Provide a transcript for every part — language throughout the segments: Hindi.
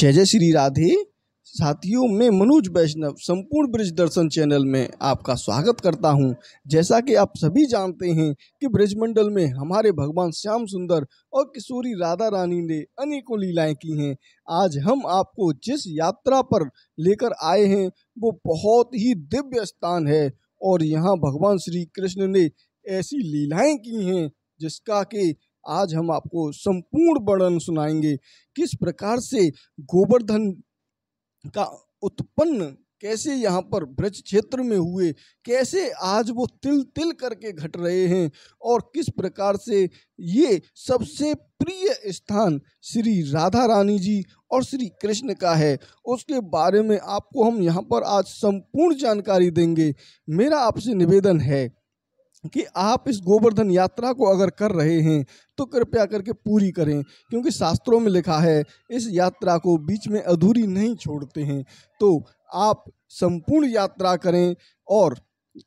जय जय श्री राधे साथियों मैं मनोज वैष्णव संपूर्ण ब्रज दर्शन चैनल में आपका स्वागत करता हूं जैसा कि आप सभी जानते हैं कि ब्रजमंडल में हमारे भगवान श्याम सुंदर और किशोरी राधा रानी ने अनेकों लीलाएं की हैं आज हम आपको जिस यात्रा पर लेकर आए हैं वो बहुत ही दिव्य स्थान है और यहाँ भगवान श्री कृष्ण ने ऐसी लीलाएं की हैं जिसका कि आज हम आपको संपूर्ण वर्णन सुनाएंगे किस प्रकार से गोवर्धन का उत्पन्न कैसे यहाँ पर ब्रज क्षेत्र में हुए कैसे आज वो तिल तिल करके घट रहे हैं और किस प्रकार से ये सबसे प्रिय स्थान श्री राधा रानी जी और श्री कृष्ण का है उसके बारे में आपको हम यहाँ पर आज संपूर्ण जानकारी देंगे मेरा आपसे निवेदन है कि आप इस गोवर्धन यात्रा को अगर कर रहे हैं तो कृपया करके पूरी करें क्योंकि शास्त्रों में लिखा है इस यात्रा को बीच में अधूरी नहीं छोड़ते हैं तो आप संपूर्ण यात्रा करें और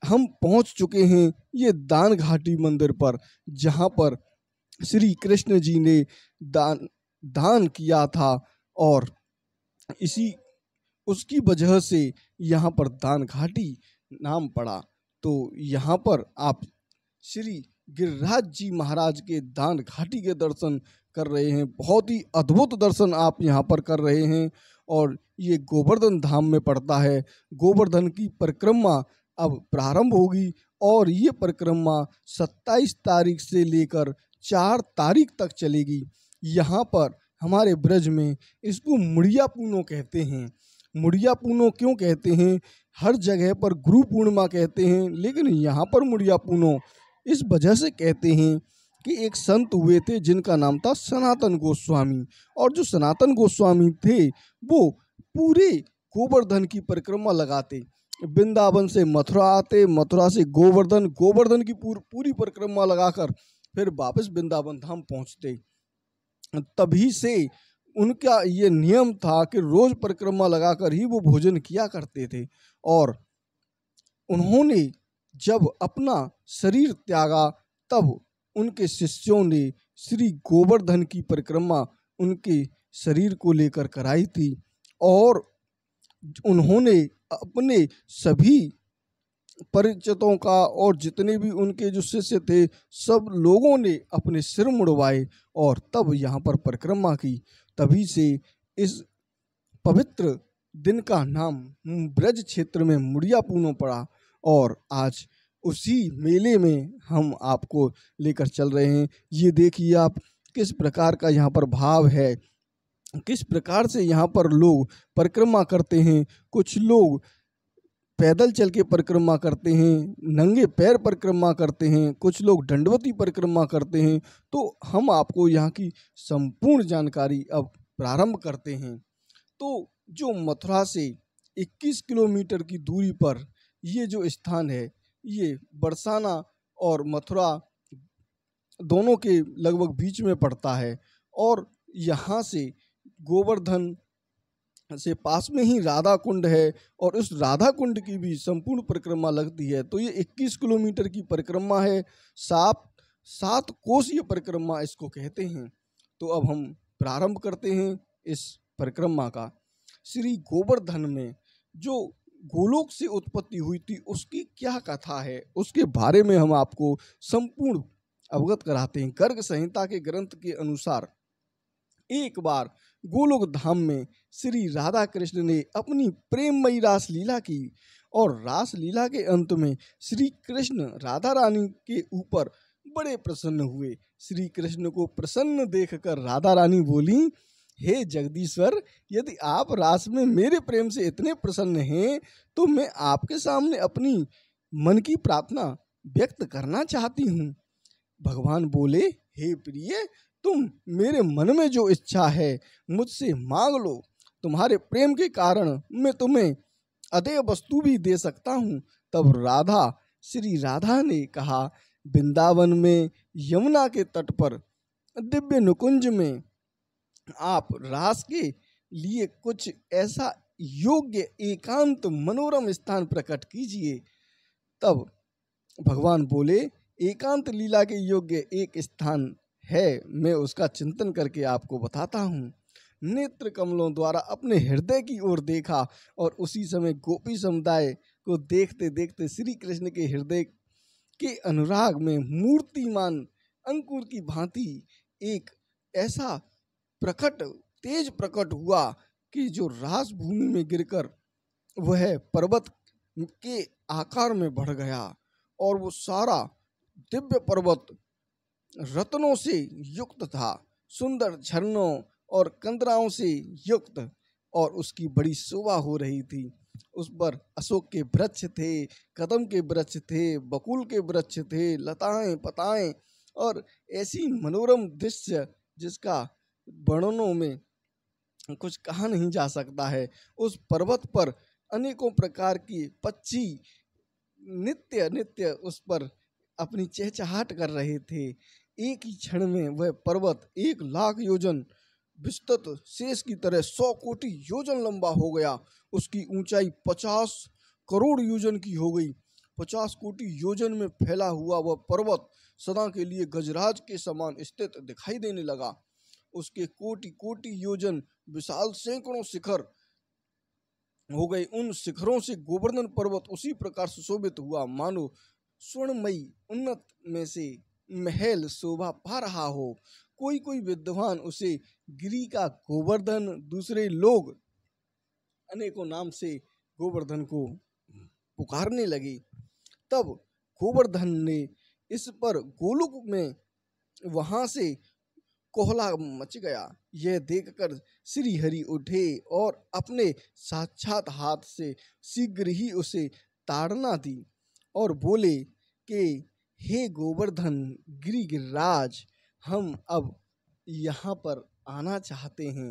हम पहुंच चुके हैं ये दान घाटी मंदिर पर जहां पर श्री कृष्ण जी ने दान दान किया था और इसी उसकी वजह से यहाँ पर दान घाटी नाम पड़ा तो यहाँ पर आप श्री गिरिराज जी महाराज के दान घाटी के दर्शन कर रहे हैं बहुत ही अद्भुत दर्शन आप यहाँ पर कर रहे हैं और ये गोवर्धन धाम में पड़ता है गोवर्धन की परिक्रमा अब प्रारंभ होगी और ये परिक्रमा 27 तारीख से लेकर 4 तारीख तक चलेगी यहाँ पर हमारे ब्रज में इसको मुड़िया पूनो कहते हैं मुड़िया पूनो क्यों कहते हैं हर जगह पर गुरु पूर्णिमा कहते हैं लेकिन यहाँ पर मुड़िया पूनो इस वजह से कहते हैं कि एक संत हुए थे जिनका नाम था सनातन गोस्वामी और जो सनातन गोस्वामी थे वो पूरे गोवर्धन की परिक्रमा लगाते वृंदावन से मथुरा आते मथुरा से गोवर्धन गोवर्धन की पूर, पूरी परिक्रमा लगाकर फिर वापस वृंदावन धाम पहुँचते तभी से उनका ये नियम था कि रोज़ परिक्रमा लगाकर ही वो भोजन किया करते थे और उन्होंने जब अपना शरीर त्यागा तब उनके शिष्यों ने श्री गोवर्धन की परिक्रमा उनके शरीर को लेकर कराई थी और उन्होंने अपने सभी परिचितों का और जितने भी उनके जो शिष्य थे सब लोगों ने अपने सिर मुड़वाए और तब यहाँ पर परिक्रमा की तभी से इस पवित्र दिन का नाम ब्रज क्षेत्र में मुड़िया पूनो पड़ा और आज उसी मेले में हम आपको लेकर चल रहे हैं ये देखिए आप किस प्रकार का यहाँ पर भाव है किस प्रकार से यहाँ पर लोग परिक्रमा करते हैं कुछ लोग पैदल चल के परिक्रमा करते हैं नंगे पैर परिक्रमा करते हैं कुछ लोग दंडवती परिक्रमा करते हैं तो हम आपको यहाँ की संपूर्ण जानकारी अब प्रारंभ करते हैं तो जो मथुरा से 21 किलोमीटर की दूरी पर ये जो स्थान है ये बरसाना और मथुरा दोनों के लगभग बीच में पड़ता है और यहाँ से गोवर्धन से पास में ही राधा कुंड है और उस राधा कुंड की भी संपूर्ण परिक्रमा लगती है तो ये 21 किलोमीटर की परिक्रमा है सात सात कोषीय परिक्रमा इसको कहते हैं तो अब हम प्रारंभ करते हैं इस परिक्रमा का श्री गोवर्धन में जो गोलोक से उत्पत्ति हुई थी उसकी क्या कथा है उसके बारे में हम आपको संपूर्ण अवगत कराते हैं गर्ग संहिता के ग्रंथ के अनुसार एक बार गोलोक धाम में श्री राधा कृष्ण ने अपनी प्रेममयी रास लीला की और रास लीला के अंत में श्री कृष्ण राधा रानी के ऊपर बड़े प्रसन्न हुए श्री कृष्ण को प्रसन्न देखकर राधा रानी बोली हे जगदीश्वर यदि आप रास में मेरे प्रेम से इतने प्रसन्न हैं तो मैं आपके सामने अपनी मन की प्रार्थना व्यक्त करना चाहती हूँ भगवान बोले हे प्रिय तुम मेरे मन में जो इच्छा है मुझसे मांग लो तुम्हारे प्रेम के कारण मैं तुम्हें अदय वस्तु भी दे सकता हूँ तब राधा श्री राधा ने कहा वृंदावन में यमुना के तट पर दिव्य नुकुंज में आप रास के लिए कुछ ऐसा योग्य एकांत मनोरम स्थान प्रकट कीजिए तब भगवान बोले एकांत लीला के योग्य एक स्थान है मैं उसका चिंतन करके आपको बताता हूँ नेत्र कमलों द्वारा अपने हृदय की ओर देखा और उसी समय गोपी समुदाय को देखते देखते श्री कृष्ण के हृदय के अनुराग में मूर्तिमान अंकुर की भांति एक ऐसा प्रकट तेज प्रकट हुआ कि जो रास भूमि में गिरकर वह पर्वत के आकार में बढ़ गया और वो सारा दिव्य पर्वत रत्नों से युक्त था सुंदर झरनों और कंदराओं से युक्त और उसकी बड़ी शोभा हो रही थी उस पर अशोक के वृक्ष थे कदम के वृक्ष थे बकुल के वृक्ष थे लताएं पताएं और ऐसी मनोरम दृश्य जिसका वर्णनों में कुछ कहा नहीं जा सकता है उस पर्वत पर अनेकों प्रकार की पक्षी नित्य नित्य उस पर अपनी चहचहाट कर रहे थे एक ही क्षण में वह पर्वत एक लाख योजन विस्तृत शेष की तरह सौ कोटि योजन लंबा हो गया उसकी ऊंचाई पचास करोड़ योजन की हो गई पचास कोटि योजन में फैला हुआ वह पर्वत सदा के लिए गजराज के समान स्थित दिखाई देने लगा उसके कोटि कोटि योजन विशाल सैकड़ों शिखर हो गए उन शिखरों से गोवर्धन पर्वत उसी प्रकार सुशोभित हुआ मानो स्वर्णमयी उन्नत में से महल शोभा पा रहा हो कोई कोई विद्वान उसे गिरी का गोवर्धन दूसरे लोग अनेकों नाम से गोवर्धन को पुकारने लगे तब गोवर्धन ने इस पर गोलुक में वहाँ से कोहला मच गया यह देखकर श्री हरि उठे और अपने साक्षात हाथ से शीघ्र ही उसे ताड़ना दी और बोले कि हे गोवर्धन गिरी गिरिराज हम अब यहाँ पर आना चाहते हैं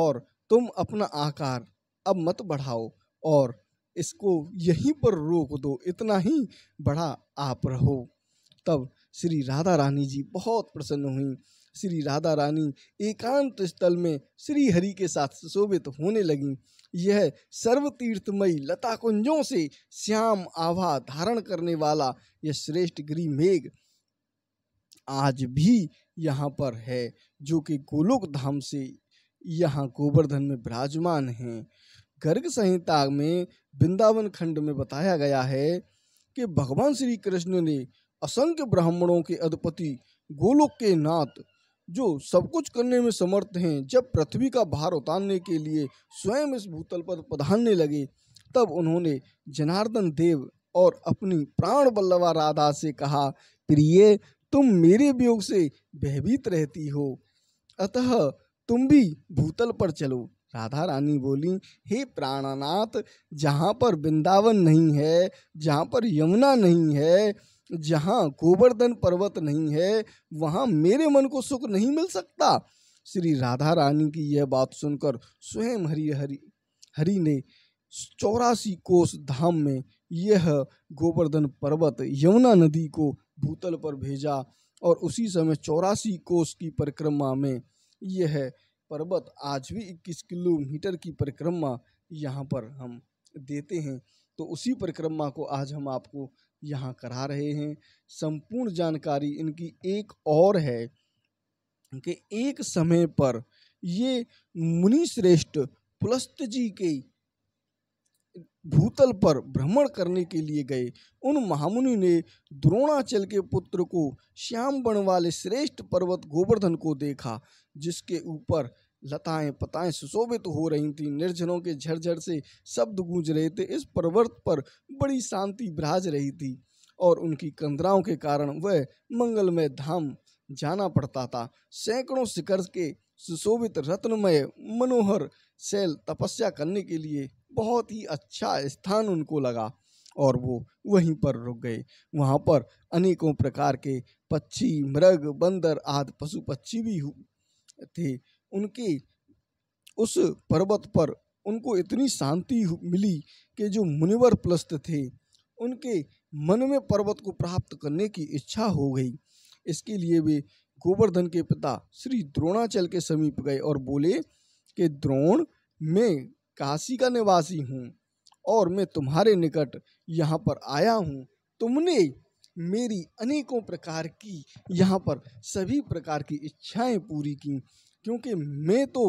और तुम अपना आकार अब मत बढ़ाओ और इसको यहीं पर रोक दो इतना ही बड़ा आप रहो तब श्री राधा रानी जी बहुत प्रसन्न हुई श्री राधा रानी एकांत स्थल में श्री हरि के साथ सुशोभित होने लगी यह सर्वतीर्थमयी लता कुंजों से श्याम आभा धारण करने वाला यह श्रेष्ठ गिरी मेघ आज भी यहाँ पर है जो कि गोलोक धाम से यहाँ गोवर्धन में विराजमान हैं गर्ग संहिता में वृंदावन खंड में बताया गया है कि भगवान श्री कृष्ण ने असंख्य ब्राह्मणों के अधिपति गोलोक के नाथ जो सब कुछ करने में समर्थ हैं जब पृथ्वी का भार उतारने के लिए स्वयं इस भूतल पर पधारने लगे तब उन्होंने जनार्दन देव और अपनी प्राण बल्लवा राधा से कहा प्रिय तुम मेरे वियोग से भयभीत रहती हो अतः तुम भी भूतल पर चलो राधा रानी बोली हे प्राणनाथ जहाँ पर वृंदावन नहीं है जहाँ पर यमुना नहीं है जहाँ गोवर्धन पर्वत नहीं है वहाँ मेरे मन को सुख नहीं मिल सकता श्री राधा रानी की यह बात सुनकर स्वयं हरि हरि हरि ने चौरासी कोस धाम में यह गोवर्धन पर्वत यमुना नदी को भूतल पर भेजा और उसी समय चौरासी कोस की परिक्रमा में यह पर्वत आज भी 21 किलोमीटर की परिक्रमा यहाँ पर हम देते हैं तो उसी परिक्रमा को आज हम आपको यहाँ करा रहे हैं संपूर्ण जानकारी इनकी एक और है कि एक समय पर ये मुनि श्रेष्ठ पुलस्त जी के भूतल पर भ्रमण करने के लिए गए उन महामुनि ने द्रोणाचल के पुत्र को श्याम बन वाले श्रेष्ठ पर्वत गोवर्धन को देखा जिसके ऊपर लताएं पताएं सुशोभित हो रही थीं निर्जनों के झरझर से शब्द गूंज रहे थे इस पर्वत पर बड़ी शांति बिराज रही थी और उनकी कंदराओं के कारण वह मंगलमय धाम जाना पड़ता था सैकड़ों शिखर के सुशोभित रत्नमय मनोहर शैल तपस्या करने के लिए बहुत ही अच्छा स्थान उनको लगा और वो वहीं पर रुक गए वहाँ पर अनेकों प्रकार के पक्षी मृग बंदर आदि पशु पक्षी भी थे उनकी उस पर्वत पर उनको इतनी शांति मिली कि जो मुनिवर प्लस्त थे उनके मन में पर्वत को प्राप्त करने की इच्छा हो गई इसके लिए वे गोवर्धन के पिता श्री द्रोणाचल के समीप गए और बोले कि द्रोण मैं काशी का निवासी हूँ और मैं तुम्हारे निकट यहाँ पर आया हूँ तुमने मेरी अनेकों प्रकार की यहाँ पर सभी प्रकार की इच्छाएं पूरी की क्योंकि मैं तो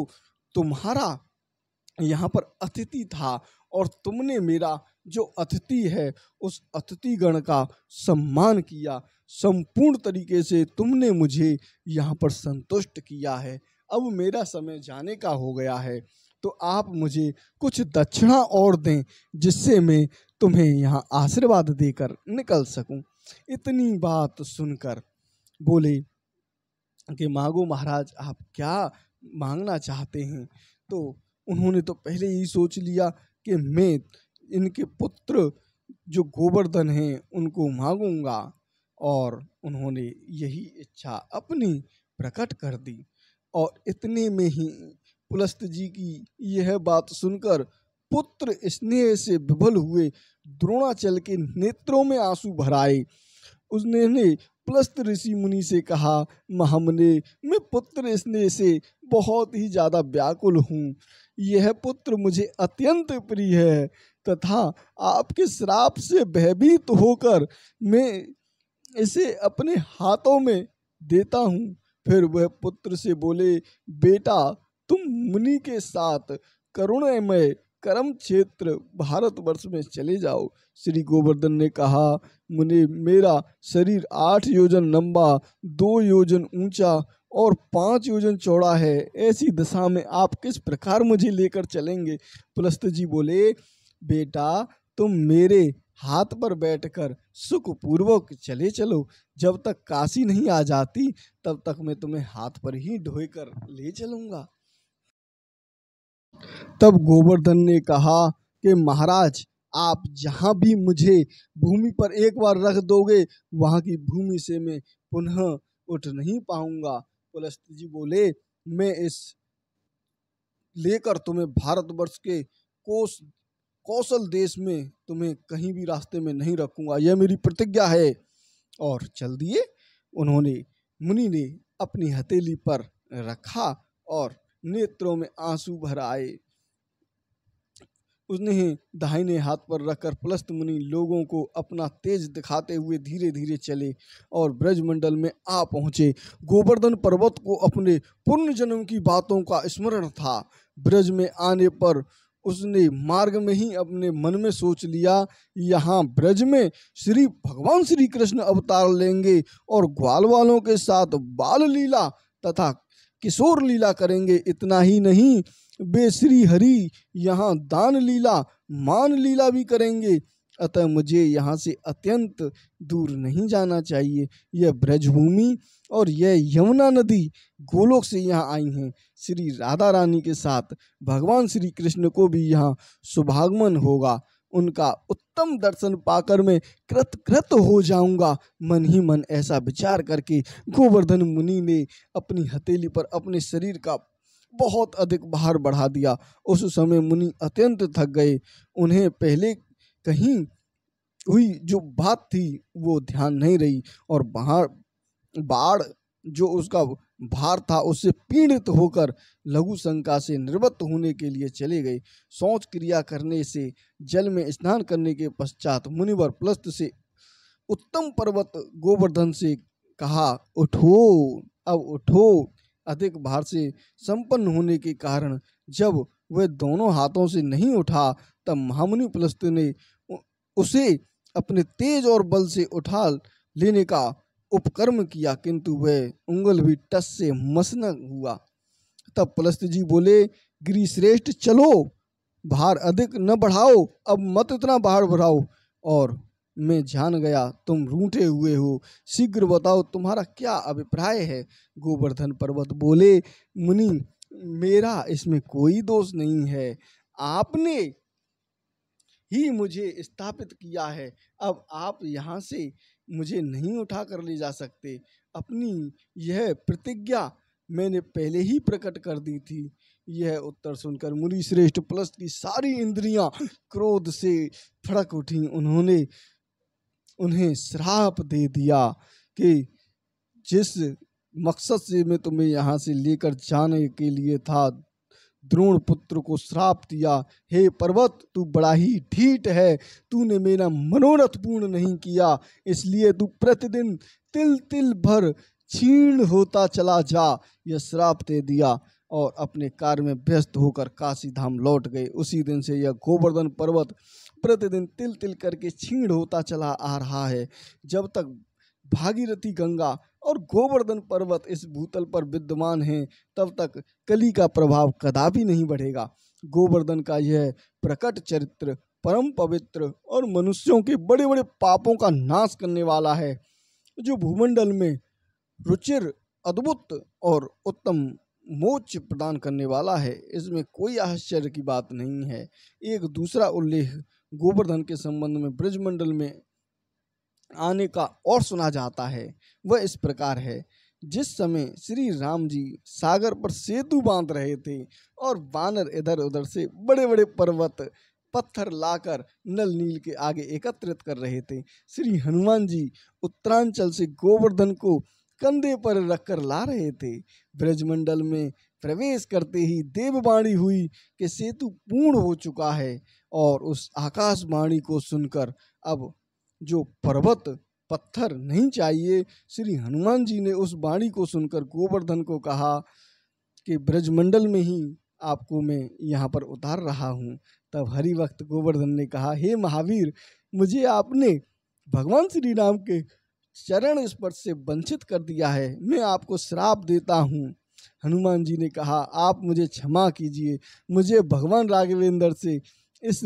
तुम्हारा यहाँ पर अतिथि था और तुमने मेरा जो अतिथि है उस अतिथिगण का सम्मान किया संपूर्ण तरीके से तुमने मुझे यहाँ पर संतुष्ट किया है अब मेरा समय जाने का हो गया है तो आप मुझे कुछ दक्षिणा और दें जिससे मैं तुम्हें यहाँ आशीर्वाद देकर निकल सकूं इतनी बात सुनकर बोले कि मांगो महाराज आप क्या मांगना चाहते हैं तो उन्होंने तो पहले ही सोच लिया कि मैं इनके पुत्र जो गोवर्धन हैं उनको मांगूंगा और उन्होंने यही इच्छा अपनी प्रकट कर दी और इतने में ही पुलस्त जी की यह बात सुनकर पुत्र स्नेह से विभल हुए द्रोणाचल के नेत्रों में आंसू भराए उसने ने प्लस्त ऋषि मुनि से कहा महामने मैं पुत्र स्नेह से बहुत ही ज़्यादा व्याकुल हूँ यह पुत्र मुझे अत्यंत प्रिय है तथा आपके श्राप से भयभीत होकर मैं इसे अपने हाथों में देता हूँ फिर वह पुत्र से बोले बेटा तुम मुनि के साथ करुणमय कर्म क्षेत्र भारतवर्ष में चले जाओ श्री गोवर्धन ने कहा मुने मेरा शरीर आठ योजन लंबा दो योजन ऊंचा और पाँच योजन चौड़ा है ऐसी दशा में आप किस प्रकार मुझे लेकर चलेंगे पुलस्त जी बोले बेटा तुम मेरे हाथ पर बैठकर सुखपूर्वक चले चलो जब तक काशी नहीं आ जाती तब तक मैं तुम्हें हाथ पर ही ढोए कर ले चलूँगा तब गोवर्धन ने कहा कि महाराज आप जहाँ भी मुझे भूमि पर एक बार रख दोगे वहाँ की भूमि से मैं पुनः उठ नहीं पाऊंगा पुलस्त जी बोले मैं इस लेकर तुम्हें भारतवर्ष के कोस कौशल देश में तुम्हें कहीं भी रास्ते में नहीं रखूंगा यह मेरी प्रतिज्ञा है और चल दिए उन्होंने मुनि ने अपनी हथेली पर रखा और नेत्रों में आंसू भर आए उसने दाहिने हाथ पर रखकर प्लस्त मुनि लोगों को अपना तेज दिखाते हुए धीरे धीरे चले और ब्रजमंडल में आ पहुँचे गोवर्धन पर्वत को अपने पूर्ण जन्म की बातों का स्मरण था ब्रज में आने पर उसने मार्ग में ही अपने मन में सोच लिया यहाँ ब्रज में श्री भगवान श्री कृष्ण अवतार लेंगे और ग्वाल वालों के साथ बाल लीला तथा किशोर लीला करेंगे इतना ही नहीं वे श्री हरि यहाँ दान लीला मान लीला भी करेंगे अतः मुझे यहाँ से अत्यंत दूर नहीं जाना चाहिए यह ब्रजभूमि और यह यमुना नदी गोलोक से यहाँ आई हैं श्री राधा रानी के साथ भगवान श्री कृष्ण को भी यहाँ शुभागमन होगा उनका उत्तम दर्शन पाकर मैं कृतकृत हो जाऊंगा मन ही मन ऐसा विचार करके गोवर्धन मुनि ने अपनी हथेली पर अपने शरीर का बहुत अधिक भार बढ़ा दिया उस समय मुनि अत्यंत थक गए उन्हें पहले कहीं हुई जो बात थी वो ध्यान नहीं रही और बाहर बाढ़ जो उसका भार था उससे पीड़ित होकर लघु शंका से निर्वृत्त होने के लिए चले गए शौच क्रिया करने से जल में स्नान करने के पश्चात मुनिवर प्लस्त से उत्तम पर्वत गोवर्धन से कहा उठो अब उठो अधिक भार से संपन्न होने के कारण जब वह दोनों हाथों से नहीं उठा तब महामुनि प्लस्त ने उसे अपने तेज और बल से उठा लेने का उपकर्म किया किंतु वह उंगल भी टस से मसन हुआ तब पुलस्त जी बोले गिरिश्रेष्ठ चलो भार अधिक न बढ़ाओ अब मत इतना भार बढ़ाओ और मैं जान गया तुम रूठे हुए हो शीघ्र बताओ तुम्हारा क्या अभिप्राय है गोवर्धन पर्वत बोले मुनि मेरा इसमें कोई दोष नहीं है आपने ही मुझे स्थापित किया है अब आप यहाँ से मुझे नहीं उठा कर ले जा सकते अपनी यह प्रतिज्ञा मैंने पहले ही प्रकट कर दी थी यह उत्तर सुनकर मुनि श्रेष्ठ प्लस की सारी इंद्रियां क्रोध से फड़क उठी उन्होंने उन्हें श्राप दे दिया कि जिस मकसद से मैं तुम्हें यहाँ से लेकर जाने के लिए था द्रोण पुत्र को श्राप दिया हे पर्वत तू बड़ा ही ढीठ है तूने मेरा मनोरथ पूर्ण नहीं किया इसलिए तू प्रतिदिन तिल तिल भर छीण होता चला जा यह श्राप दे दिया और अपने कार्य में व्यस्त होकर काशी धाम लौट गए उसी दिन से यह गोवर्धन पर्वत प्रतिदिन तिल तिल करके छीण होता चला आ रहा है जब तक भागीरथी गंगा और गोवर्धन पर्वत इस भूतल पर विद्यमान हैं तब तक कली का प्रभाव कदापि नहीं बढ़ेगा गोवर्धन का यह प्रकट चरित्र परम पवित्र और मनुष्यों के बड़े बड़े पापों का नाश करने वाला है जो भूमंडल में रुचिर अद्भुत और उत्तम मोच प्रदान करने वाला है इसमें कोई आश्चर्य की बात नहीं है एक दूसरा उल्लेख गोवर्धन के संबंध में ब्रजमंडल में आने का और सुना जाता है वह इस प्रकार है जिस समय श्री राम जी सागर पर सेतु बांध रहे थे और बानर इधर उधर से बड़े बड़े पर्वत पत्थर लाकर नल नील के आगे एकत्रित कर रहे थे श्री हनुमान जी उत्तरांचल से गोवर्धन को कंधे पर रखकर ला रहे थे ब्रजमंडल में प्रवेश करते ही देववाणी हुई कि सेतु पूर्ण हो चुका है और उस आकाशवाणी को सुनकर अब जो पर्वत पत्थर नहीं चाहिए श्री हनुमान जी ने उस वाणी को सुनकर गोवर्धन को कहा कि ब्रजमंडल में ही आपको मैं यहाँ पर उतार रहा हूँ तब हरि वक्त गोवर्धन ने कहा हे महावीर मुझे आपने भगवान श्री राम के चरण स्पर्श से वंचित कर दिया है मैं आपको श्राप देता हूँ हनुमान जी ने कहा आप मुझे क्षमा कीजिए मुझे भगवान राघवेंद्र से इस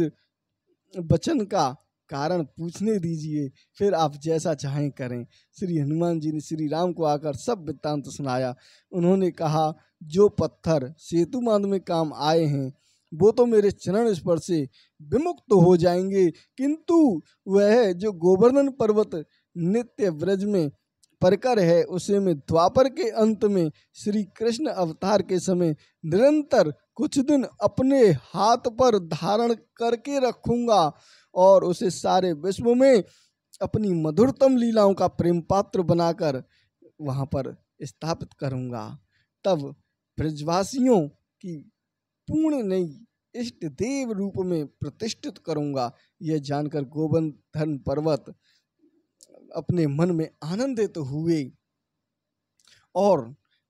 वचन का कारण पूछने दीजिए फिर आप जैसा चाहें करें श्री हनुमान जी ने श्री राम को आकर सब वृत्तांत सुनाया उन्होंने कहा जो पत्थर सेतु बांध में काम आए हैं वो तो मेरे चरण स्पर्श से विमुक्त तो हो जाएंगे किंतु वह जो गोवर्धन पर्वत नित्य ब्रज में परकर है उसे में द्वापर के अंत में श्री कृष्ण अवतार के समय निरंतर कुछ दिन अपने हाथ पर धारण करके रखूंगा और उसे सारे विश्व में अपनी मधुरतम लीलाओं का प्रेम पात्र बनाकर वहाँ पर स्थापित करूँगा तब ब्रजवासियों की पूर्ण नई इष्ट देव रूप में प्रतिष्ठित करूँगा यह जानकर गोवर्धन पर्वत अपने मन में आनंदित हुए और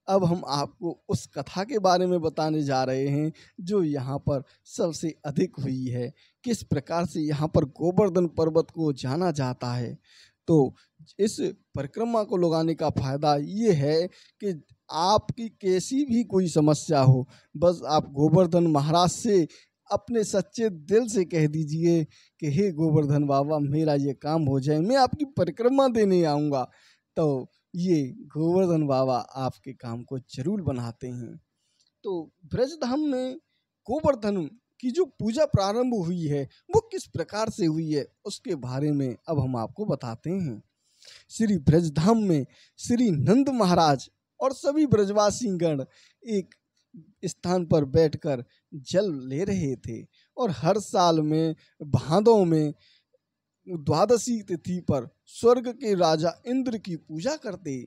अब हम आपको उस कथा के बारे में बताने जा रहे हैं जो यहाँ पर सबसे अधिक हुई है किस प्रकार से यहाँ पर गोवर्धन पर्वत को जाना जाता है तो इस परिक्रमा को लगाने का फायदा ये है कि आपकी कैसी भी कोई समस्या हो बस आप गोवर्धन महाराज से अपने सच्चे दिल से कह दीजिए कि हे गोवर्धन बाबा मेरा ये काम हो जाए मैं आपकी परिक्रमा देने आऊँगा तो ये गोवर्धन बाबा आपके काम को जरूर बनाते हैं तो ब्रजधाम में गोवर्धन की जो पूजा प्रारंभ हुई है वो किस प्रकार से हुई है उसके बारे में अब हम आपको बताते हैं श्री ब्रजधाम में श्री नंद महाराज और सभी ब्रजवासी गण एक स्थान पर बैठकर जल ले रहे थे और हर साल में भादों में द्वादशी तिथि पर स्वर्ग के राजा इंद्र की पूजा करते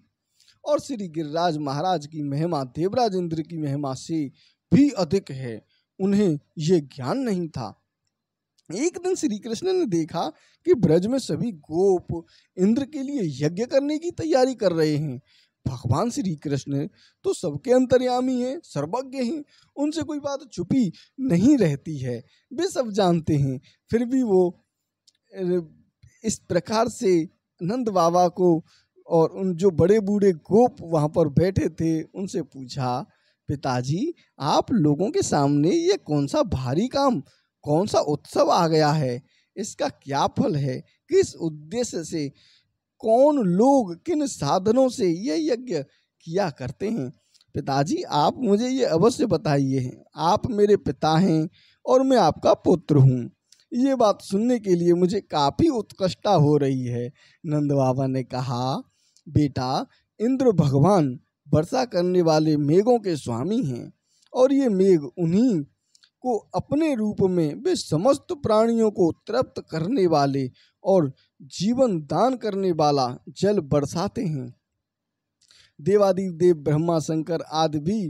और श्री गिरिराज महाराज की महिमा देवराज इंद्र की महिमा से भी अधिक है उन्हें ये ज्ञान नहीं था एक दिन श्री कृष्ण ने देखा कि ब्रज में सभी गोप इंद्र के लिए यज्ञ करने की तैयारी कर रहे हैं भगवान श्री कृष्ण तो सबके अंतर्यामी हैं सर्वज्ञ हैं उनसे कोई बात छुपी नहीं रहती है वे सब जानते हैं फिर भी वो इस प्रकार से नंद बाबा को और उन जो बड़े बूढ़े गोप वहाँ पर बैठे थे उनसे पूछा पिताजी आप लोगों के सामने ये कौन सा भारी काम कौन सा उत्सव आ गया है इसका क्या फल है किस उद्देश्य से कौन लोग किन साधनों से ये यज्ञ किया करते हैं पिताजी आप मुझे ये अवश्य बताइए आप मेरे पिता हैं और मैं आपका पुत्र हूँ ये बात सुनने के लिए मुझे काफ़ी उत्कृष्टा हो रही है नंद बाबा ने कहा बेटा इंद्र भगवान वर्षा करने वाले मेघों के स्वामी हैं और ये मेघ उन्हीं को अपने रूप में वे समस्त प्राणियों को तृप्त करने वाले और जीवन दान करने वाला जल बरसाते हैं देवादि देव ब्रह्मा शंकर आदि भी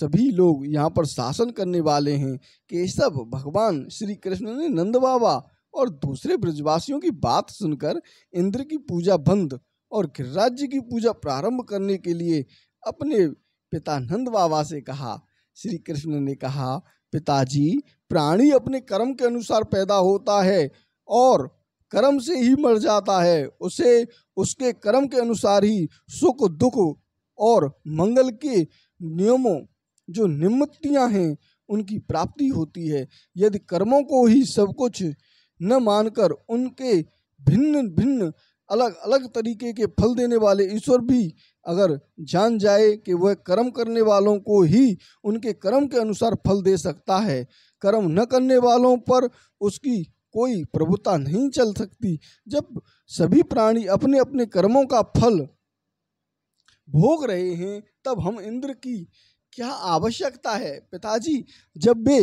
सभी लोग यहाँ पर शासन करने वाले हैं केशव भगवान श्री कृष्ण ने नंद बाबा और दूसरे ब्रजवासियों की बात सुनकर इंद्र की पूजा बंद और गिरराज्य की पूजा प्रारंभ करने के लिए अपने पिता नंद बाबा से कहा श्री कृष्ण ने कहा पिताजी प्राणी अपने कर्म के अनुसार पैदा होता है और कर्म से ही मर जाता है उसे उसके कर्म के अनुसार ही सुख दुख और मंगल के नियमों जो निमित्तियाँ हैं उनकी प्राप्ति होती है यदि कर्मों को ही सब कुछ न मानकर उनके भिन्न भिन्न अलग अलग तरीके के फल देने वाले ईश्वर भी अगर जान जाए कि वह कर्म करने वालों को ही उनके कर्म के अनुसार फल दे सकता है कर्म न करने वालों पर उसकी कोई प्रभुता नहीं चल सकती जब सभी प्राणी अपने अपने कर्मों का फल भोग रहे हैं तब हम इंद्र की क्या आवश्यकता है पिताजी जब वे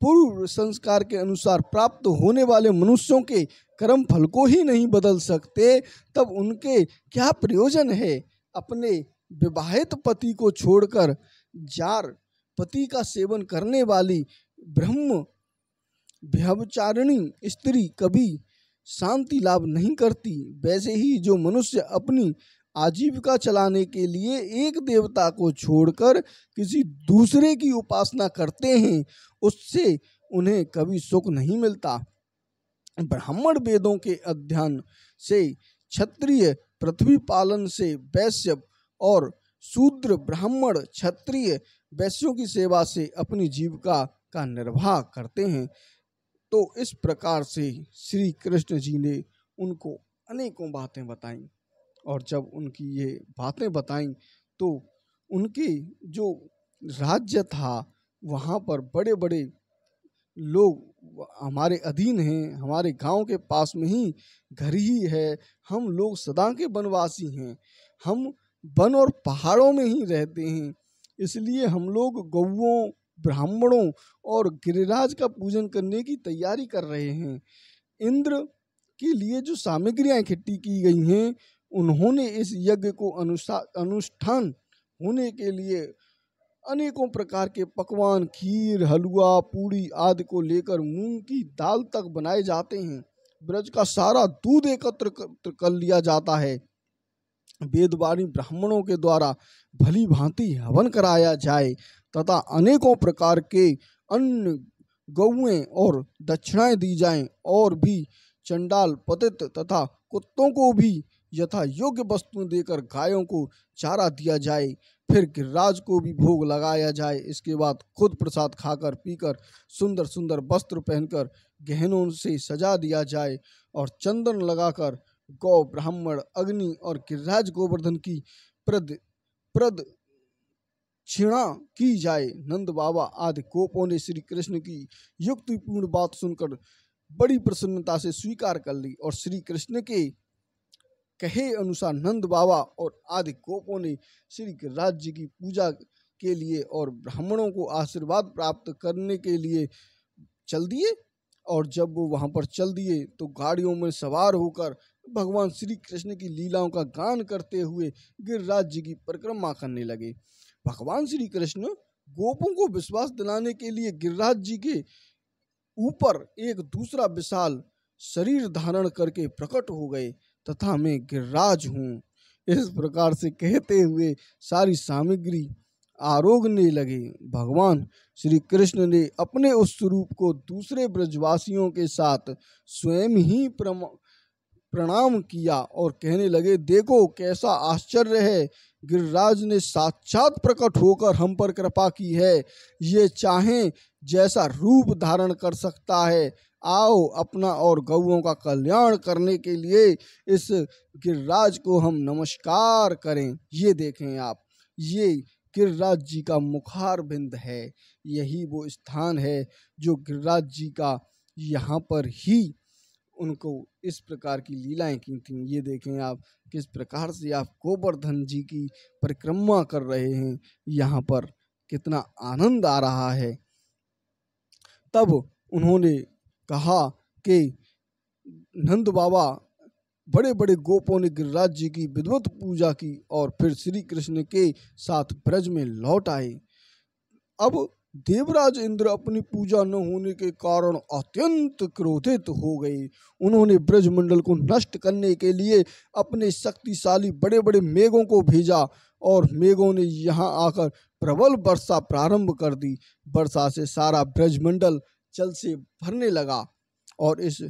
पूर्व संस्कार के अनुसार प्राप्त होने वाले मनुष्यों के कर्म फल को ही नहीं बदल सकते तब उनके क्या प्रयोजन है अपने विवाहित पति को छोड़कर जार पति का सेवन करने वाली ब्रह्म व्यवचारिणी स्त्री कभी शांति लाभ नहीं करती वैसे ही जो मनुष्य अपनी आजीविका चलाने के लिए एक देवता को छोड़कर किसी दूसरे की उपासना करते हैं उससे उन्हें कभी सुख नहीं मिलता ब्राह्मण वेदों के अध्ययन से क्षत्रिय पृथ्वी पालन से वैश्य और शूद्र ब्राह्मण क्षत्रिय वैश्यों की सेवा से अपनी जीविका का निर्वाह करते हैं तो इस प्रकार से श्री कृष्ण जी ने उनको अनेकों बातें बताई और जब उनकी ये बातें बताई तो उनके जो राज्य था वहाँ पर बड़े बड़े लोग हमारे अधीन हैं हमारे गांव के पास में ही घर ही है हम लोग सदा के वनवासी हैं हम वन और पहाड़ों में ही रहते हैं इसलिए हम लोग गौओं ब्राह्मणों और गिरिराज का पूजन करने की तैयारी कर रहे हैं इंद्र के लिए जो सामग्रियाँ इकट्ठी की गई हैं उन्होंने इस यज्ञ को अनुष्ठान होने के लिए अनेकों प्रकार के पकवान खीर हलवा पूड़ी आदि को लेकर मूंग की दाल तक बनाए जाते हैं ब्रज का सारा दूध एकत्र कर लिया जाता है वेदवाणी ब्राह्मणों के द्वारा भली भांति हवन कराया जाए तथा अनेकों प्रकार के अन्न गौएं और दक्षिणाएं दी जाएं और भी चंडाल पतित तथा कुत्तों को भी यथा योग्य वस्तु देकर गायों को चारा दिया जाए फिर गिरिराज को भी भोग लगाया जाए इसके बाद खुद प्रसाद खाकर पीकर सुंदर सुंदर वस्त्र पहनकर गहनों से सजा दिया जाए और चंदन लगाकर गौ ब्राह्मण अग्नि और गिरिराज गोवर्धन की प्रद प्रद छिणा की जाए नंद बाबा आदि गोपों ने श्री कृष्ण की युक्तिपूर्ण बात सुनकर बड़ी प्रसन्नता से स्वीकार कर ली और श्री कृष्ण के कहे अनुसार नंद बाबा और आदि गोपों ने श्री राज्य की पूजा के लिए और ब्राह्मणों को आशीर्वाद प्राप्त करने के लिए चल दिए और जब वो वहाँ पर चल दिए तो गाड़ियों में सवार होकर भगवान श्री कृष्ण की लीलाओं का गान करते हुए गिरिराज जी की परिक्रमा करने लगे भगवान श्री कृष्ण गोपों को विश्वास दिलाने के लिए गिरिराज जी के ऊपर एक दूसरा विशाल शरीर धारण करके प्रकट हो गए तथा मैं गिरराज हूँ इस प्रकार से कहते हुए सारी सामग्री आरोगने लगे भगवान श्री कृष्ण ने अपने उस स्वरूप को दूसरे ब्रजवासियों के साथ स्वयं ही प्रणाम किया और कहने लगे देखो कैसा आश्चर्य है गिरिराज ने साक्षात प्रकट होकर हम पर कृपा की है ये चाहे जैसा रूप धारण कर सकता है आओ अपना और गौओं का कल्याण करने के लिए इस गिरिराज को हम नमस्कार करें ये देखें आप ये गिरिराज जी का मुखार बिंद है यही वो स्थान है जो गिरिराज जी का यहाँ पर ही उनको इस प्रकार की लीलाएं की थी ये देखें आप किस प्रकार से आप गोवर्धन जी की परिक्रमा कर रहे हैं यहाँ पर कितना आनंद आ रहा है तब उन्होंने कहा कि नंद बाबा बड़े बड़े गोपों ने गिरिराज जी की विद्वत पूजा की और फिर श्री कृष्ण के साथ ब्रज में लौट आए अब देवराज इंद्र अपनी पूजा न होने के कारण अत्यंत क्रोधित हो गए उन्होंने ब्रजमंडल को नष्ट करने के लिए अपने शक्तिशाली बड़े बड़े मेघों को भेजा और मेघों ने यहाँ आकर प्रबल वर्षा प्रारंभ कर दी वर्षा से सारा ब्रजमंडल जल से भरने लगा और इस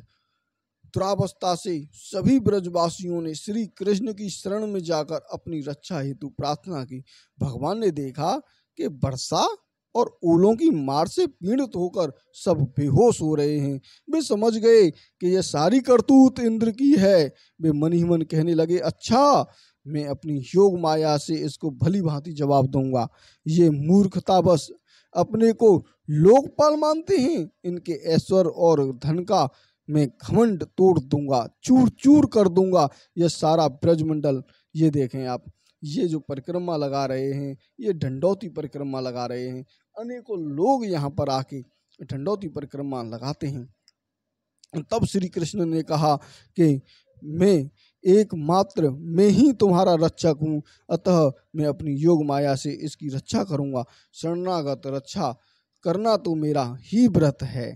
दुरावस्था से सभी ब्रजवासियों ने श्री कृष्ण की शरण में जाकर अपनी रक्षा हेतु प्रार्थना की भगवान ने देखा कि वर्षा और ओलों की मार से पीड़ित होकर सब बेहोश हो रहे हैं वे समझ गए कि यह सारी करतूत इंद्र की है वे मन ही मन कहने लगे अच्छा मैं अपनी योग माया से इसको भली भांति जवाब दूंगा ये मूर्खता बस अपने को लोकपाल मानते हैं इनके ऐश्वर्य और धन का मैं घमंड तोड़ दूंगा चूर चूर कर दूंगा यह सारा ब्रजमंडल ये देखें आप ये जो परिक्रमा लगा रहे हैं ये ढंडौती परिक्रमा लगा रहे हैं अनेकों लोग यहाँ पर आके ढंडौती परिक्रमा लगाते हैं तब श्री कृष्ण ने कहा कि मैं एकमात्र मैं ही तुम्हारा रक्षक हूँ अतः मैं अपनी योग माया से इसकी रक्षा करूँगा शरणागत रक्षा करना तो मेरा ही व्रत है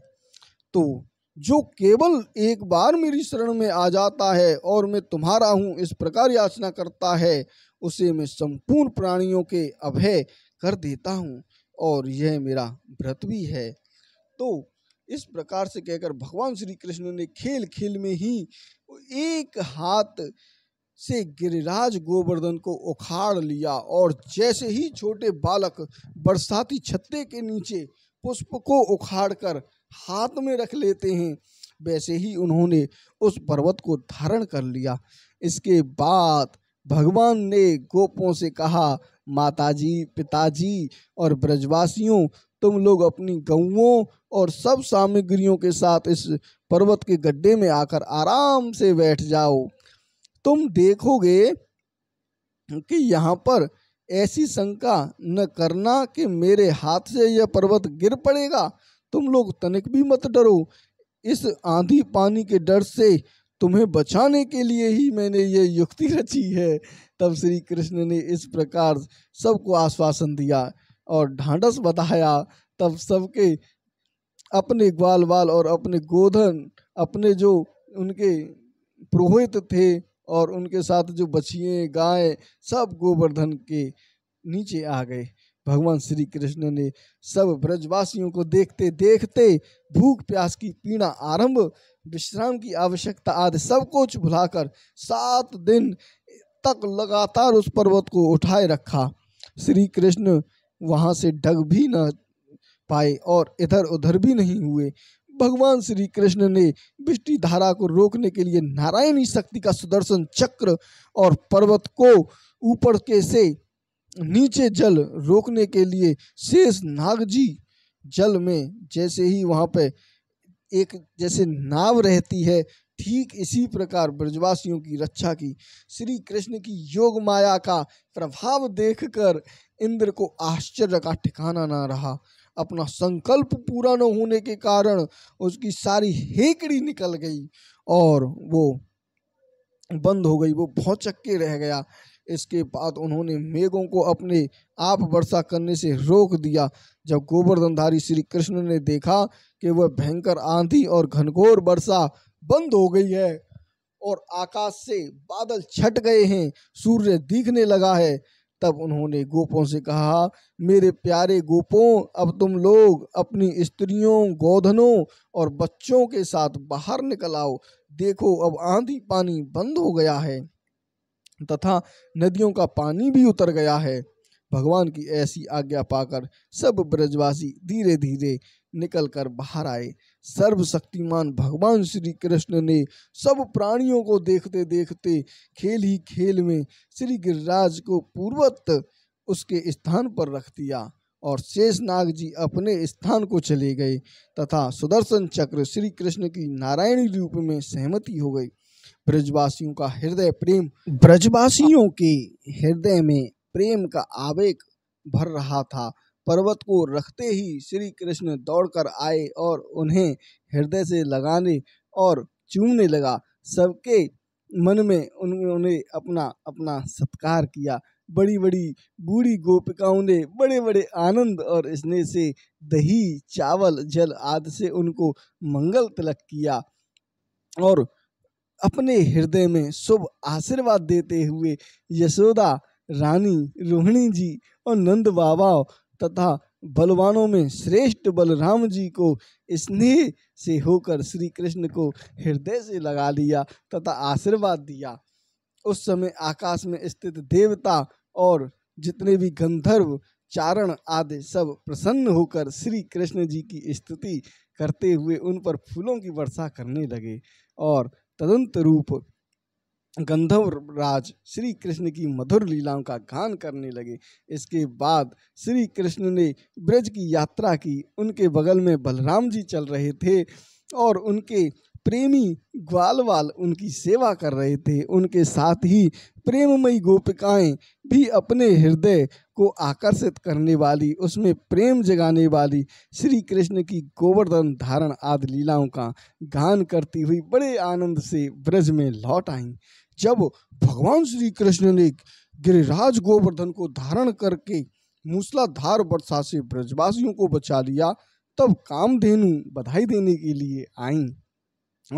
तो जो केवल एक बार मेरी शरण में आ जाता है और मैं तुम्हारा हूँ इस प्रकार याचना करता है उसे मैं संपूर्ण प्राणियों के अभय कर देता हूँ और यह मेरा व्रत भी है तो इस प्रकार से कहकर भगवान श्री कृष्ण ने खेल खेल में ही एक हाथ से गिरिराज गोवर्धन को उखाड़ लिया और जैसे ही छोटे बालक बरसाती छत्ते के नीचे पुष्प को उखाड़ कर हाथ में रख लेते हैं वैसे ही उन्होंने उस पर्वत को धारण कर लिया इसके बाद भगवान ने गोपों से कहा माताजी पिताजी और ब्रजवासियों तुम लोग अपनी गऊँ और सब सामग्रियों के साथ इस पर्वत के गड्ढे में आकर आराम से बैठ जाओ तुम देखोगे कि यहाँ पर ऐसी शंका न करना कि मेरे हाथ से यह पर्वत गिर पड़ेगा तुम लोग तनिक भी मत डरो इस आंधी पानी के डर से तुम्हें बचाने के लिए ही मैंने ये युक्ति रची है तब श्री कृष्ण ने इस प्रकार सबको आश्वासन दिया और ढांडस बताया तब सबके अपने ग्वाल बाल और अपने गोधन अपने जो उनके पुरोहित थे और उनके साथ जो बछिए गाय सब गोवर्धन के नीचे आ गए भगवान श्री कृष्ण ने सब ब्रजवासियों को देखते देखते भूख प्यास की पीड़ा आरंभ विश्राम की आवश्यकता आदि सब कुछ भुलाकर सात दिन तक लगातार उस पर्वत को उठाए रखा श्री कृष्ण वहाँ से डग भी न पाए और इधर उधर भी नहीं हुए भगवान श्री कृष्ण ने बिष्टि धारा को रोकने के लिए नारायणी शक्ति का सुदर्शन चक्र और पर्वत को ऊपर के से नीचे जल रोकने के लिए शेष नागजी जल में जैसे ही वहाँ पे एक जैसे नाव रहती है ठीक इसी प्रकार ब्रजवासियों की रक्षा की श्री कृष्ण की योग माया का प्रभाव देखकर इंद्र को आश्चर्य का ठिकाना ना रहा अपना संकल्प पूरा न होने के कारण उसकी सारी हेकड़ी निकल गई और वो बंद हो गई वो भौचक रह गया इसके बाद उन्होंने मेघों को अपने आप वर्षा करने से रोक दिया जब गोवर्धनधारी श्री कृष्ण ने देखा कि वह भयंकर आंधी और घनघोर वर्षा बंद हो गई है और आकाश से बादल छट गए हैं सूर्य दिखने लगा है तब उन्होंने गोपों से कहा मेरे प्यारे गोपों अब तुम लोग अपनी स्त्रियों गोधनों और बच्चों के साथ बाहर निकल आओ देखो अब आंधी पानी बंद हो गया है तथा नदियों का पानी भी उतर गया है भगवान की ऐसी आज्ञा पाकर सब ब्रजवासी धीरे धीरे निकल कर बाहर आए सर्वशक्तिमान भगवान श्री कृष्ण ने सब प्राणियों को देखते देखते खेल ही खेल में श्री गिरिराज को पूर्वत उसके स्थान पर रख दिया और शेषनाग जी अपने स्थान को चले गए तथा सुदर्शन चक्र श्री कृष्ण की नारायणी रूप में सहमति हो गई ब्रजवासियों का हृदय प्रेम ब्रजवासियों के हृदय में प्रेम का आवेग भर रहा था पर्वत को रखते ही श्री कृष्ण दौड़कर आए और उन्हें हृदय से लगाने और चूमने लगा सबके मन में उन्होंने अपना अपना सत्कार किया बड़ी बड़ी बूढ़ी गोपिकाओं ने बड़े बड़े आनंद और स्नेह से दही चावल जल आदि से उनको मंगल तिलक किया और अपने हृदय में शुभ आशीर्वाद देते हुए यशोदा रानी रोहिणी जी और नंद बाबा तथा बलवानों में श्रेष्ठ बलराम जी को स्नेह से होकर श्री कृष्ण को हृदय से लगा लिया तथा आशीर्वाद दिया उस समय आकाश में स्थित देवता और जितने भी गंधर्व चारण आदि सब प्रसन्न होकर श्री कृष्ण जी की स्तुति करते हुए उन पर फूलों की वर्षा करने लगे और तदंत रूप गंधर्व राज श्री कृष्ण की मधुर लीलाओं का गान करने लगे इसके बाद श्री कृष्ण ने ब्रज की यात्रा की उनके बगल में बलराम जी चल रहे थे और उनके प्रेमी ग्वालवाल उनकी सेवा कर रहे थे उनके साथ ही प्रेममयी गोपिकाएं भी अपने हृदय को आकर्षित करने वाली उसमें प्रेम जगाने वाली श्री कृष्ण की गोवर्धन धारण आदि लीलाओं का गान करती हुई बड़े आनंद से ब्रज में लौट आईं जब भगवान श्री कृष्ण ने गिरिराज गोवर्धन को धारण करके मूसलाधार वर्षा से ब्रजवासियों को बचा लिया तब कामधेनु बधाई देने के लिए आई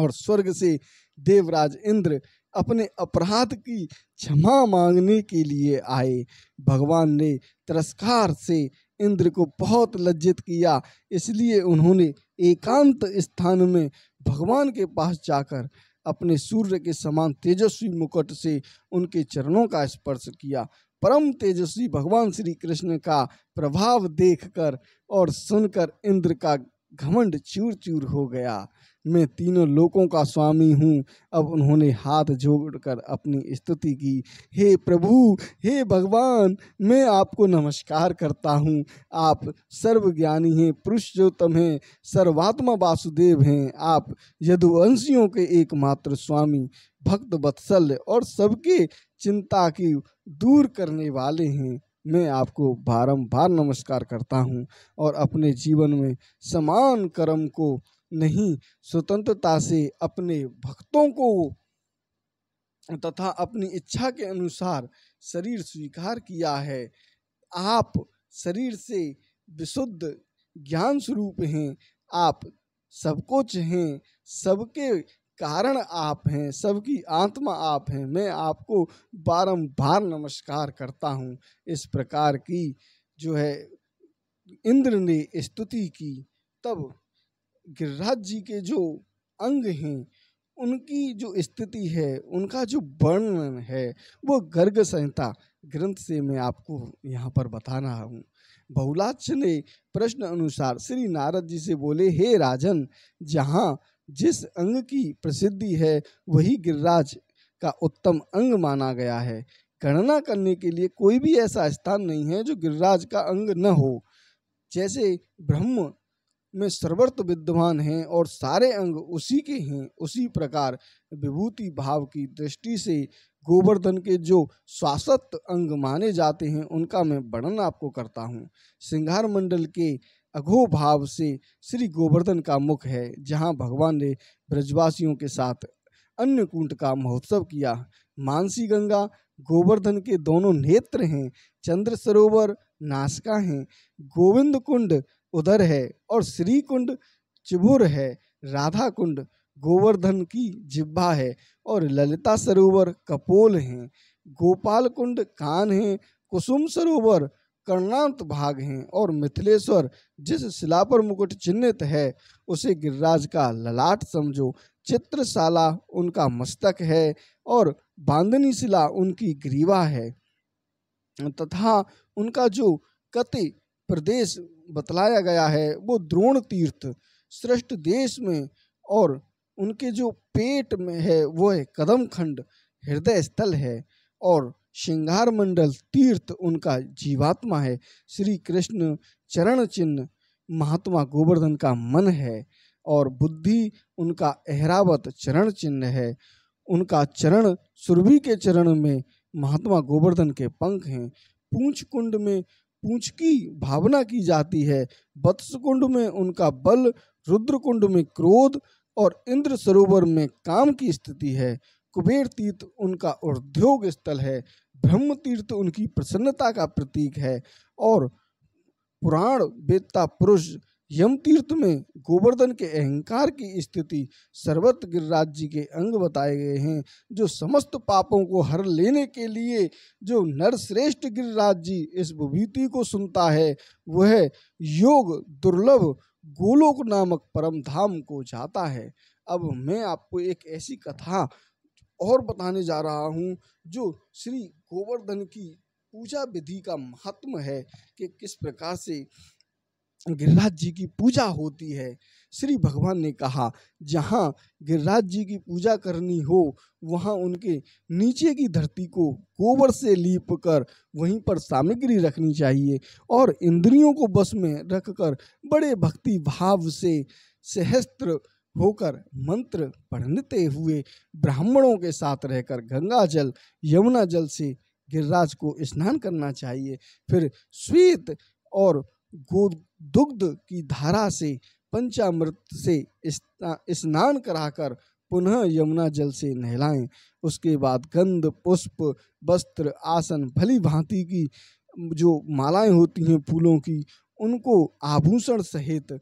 और स्वर्ग से देवराज इंद्र अपने अपराध की क्षमा मांगने के लिए आए भगवान ने तिरस्कार से इंद्र को बहुत लज्जित किया इसलिए उन्होंने एकांत स्थान में भगवान के पास जाकर अपने सूर्य के समान तेजस्वी मुकुट से उनके चरणों का स्पर्श किया परम तेजस्वी भगवान श्री कृष्ण का प्रभाव देखकर और सुनकर इंद्र का घमंड चूर चूर हो गया मैं तीनों लोकों का स्वामी हूँ अब उन्होंने हाथ जोड़कर अपनी स्तुति की हे प्रभु हे भगवान मैं आपको नमस्कार करता हूँ आप सर्वज्ञानी हैं पुरुषोत्तम हैं सर्वात्मा वासुदेव हैं आप यदुवंशियों के एकमात्र स्वामी भक्त वत्सल्य और सबके चिंता की दूर करने वाले हैं मैं आपको बारंबार नमस्कार करता हूँ और अपने जीवन में समान कर्म को नहीं स्वतंत्रता से अपने भक्तों को तथा अपनी इच्छा के अनुसार शरीर स्वीकार किया है आप शरीर से विशुद्ध ज्ञान स्वरूप हैं आप सब कुछ हैं सबके कारण आप हैं सबकी आत्मा आप हैं मैं आपको बारंबार नमस्कार करता हूँ इस प्रकार की जो है इंद्र ने स्तुति की तब गिरिराज जी के जो अंग हैं उनकी जो स्थिति है उनका जो वर्णन है वो गर्ग संहिता ग्रंथ से मैं आपको यहाँ पर बता रहा हूँ बहुलाक्ष ने प्रश्न अनुसार श्री नारद जी से बोले हे राजन जहाँ जिस अंग की प्रसिद्धि है वही गिरिराज का उत्तम अंग माना गया है गणना करने के लिए कोई भी ऐसा स्थान नहीं है जो गिरिराज का अंग न हो जैसे ब्रह्म में सर्वत्र विद्यमान हैं और सारे अंग उसी के हैं उसी प्रकार विभूति भाव की दृष्टि से गोवर्धन के जो स्वासत अंग माने जाते हैं उनका मैं वर्णन आपको करता हूँ सिंगार मंडल के अघो भाव से श्री गोवर्धन का मुख है जहाँ भगवान ने ब्रजवासियों के साथ अन्य कुंड का महोत्सव किया मानसी गंगा गोवर्धन के दोनों नेत्र हैं चंद्र सरोवर नासका हैं गोविंद कुंड उधर है और श्री कुंड चिबुर है राधा कुंड गोवर्धन की जिब्भा है और ललिता सरोवर कपोल हैं गोपाल कुंड कान हैं कुसुम सरोवर कर्णांत भाग हैं और मिथिलेश्वर जिस शिला पर मुकुट चिन्हित है उसे गिरिराज का ललाट समझो चित्रशाला उनका मस्तक है और बांधनी शिला उनकी ग्रीवा है तथा उनका जो कति प्रदेश बतलाया गया है वो द्रोण तीर्थ श्रेष्ठ देश में और उनके जो पेट में है वो है कदम खंड हृदय स्थल है और श्रृंगार मंडल तीर्थ उनका जीवात्मा है श्री कृष्ण चरण चिन्ह महात्मा गोवर्धन का मन है और बुद्धि उनका अहरावत चरण चिन्ह है उनका चरण सुरभि के चरण में महात्मा गोवर्धन के पंख हैं पूंछ कुंड में पूंछ की भावना की जाती है कुंड में उनका बल रुद्रकुंड में क्रोध और इंद्र सरोवर में काम की स्थिति है कुबेर तीर्थ उनका उद्योग स्थल है ब्रह्म तीर्थ उनकी प्रसन्नता का प्रतीक है और पुराण वेदता पुरुष यम तीर्थ में गोवर्धन के अहंकार की स्थिति सर्वत्र गिरिराज जी के अंग बताए गए हैं जो समस्त पापों को हर लेने के लिए जो नरश्रेष्ठ गिरिराज जी इस विभूति को सुनता है वह योग दुर्लभ गोलोक नामक परम धाम को जाता है अब मैं आपको एक ऐसी कथा और बताने जा रहा हूँ जो श्री गोवर्धन की पूजा विधि का महत्व है कि किस प्रकार से गिरिराज जी की पूजा होती है श्री भगवान ने कहा जहाँ गिरिराज जी की पूजा करनी हो वहाँ उनके नीचे की धरती को गोबर से लीप कर वहीं पर सामग्री रखनी चाहिए और इंद्रियों को बस में रखकर बड़े भक्ति भाव से सहस्त्र होकर मंत्र पढ़ते हुए ब्राह्मणों के साथ रहकर गंगा जल यमुना जल से गिरिराज को स्नान करना चाहिए फिर श्वेत और गोद दुग्ध की धारा से पंचामृत से स्नान कराकर पुनः यमुना जल से नहलाएं उसके बाद गंध पुष्प वस्त्र आसन भली भांति की जो मालाएं होती हैं फूलों की उनको आभूषण सहित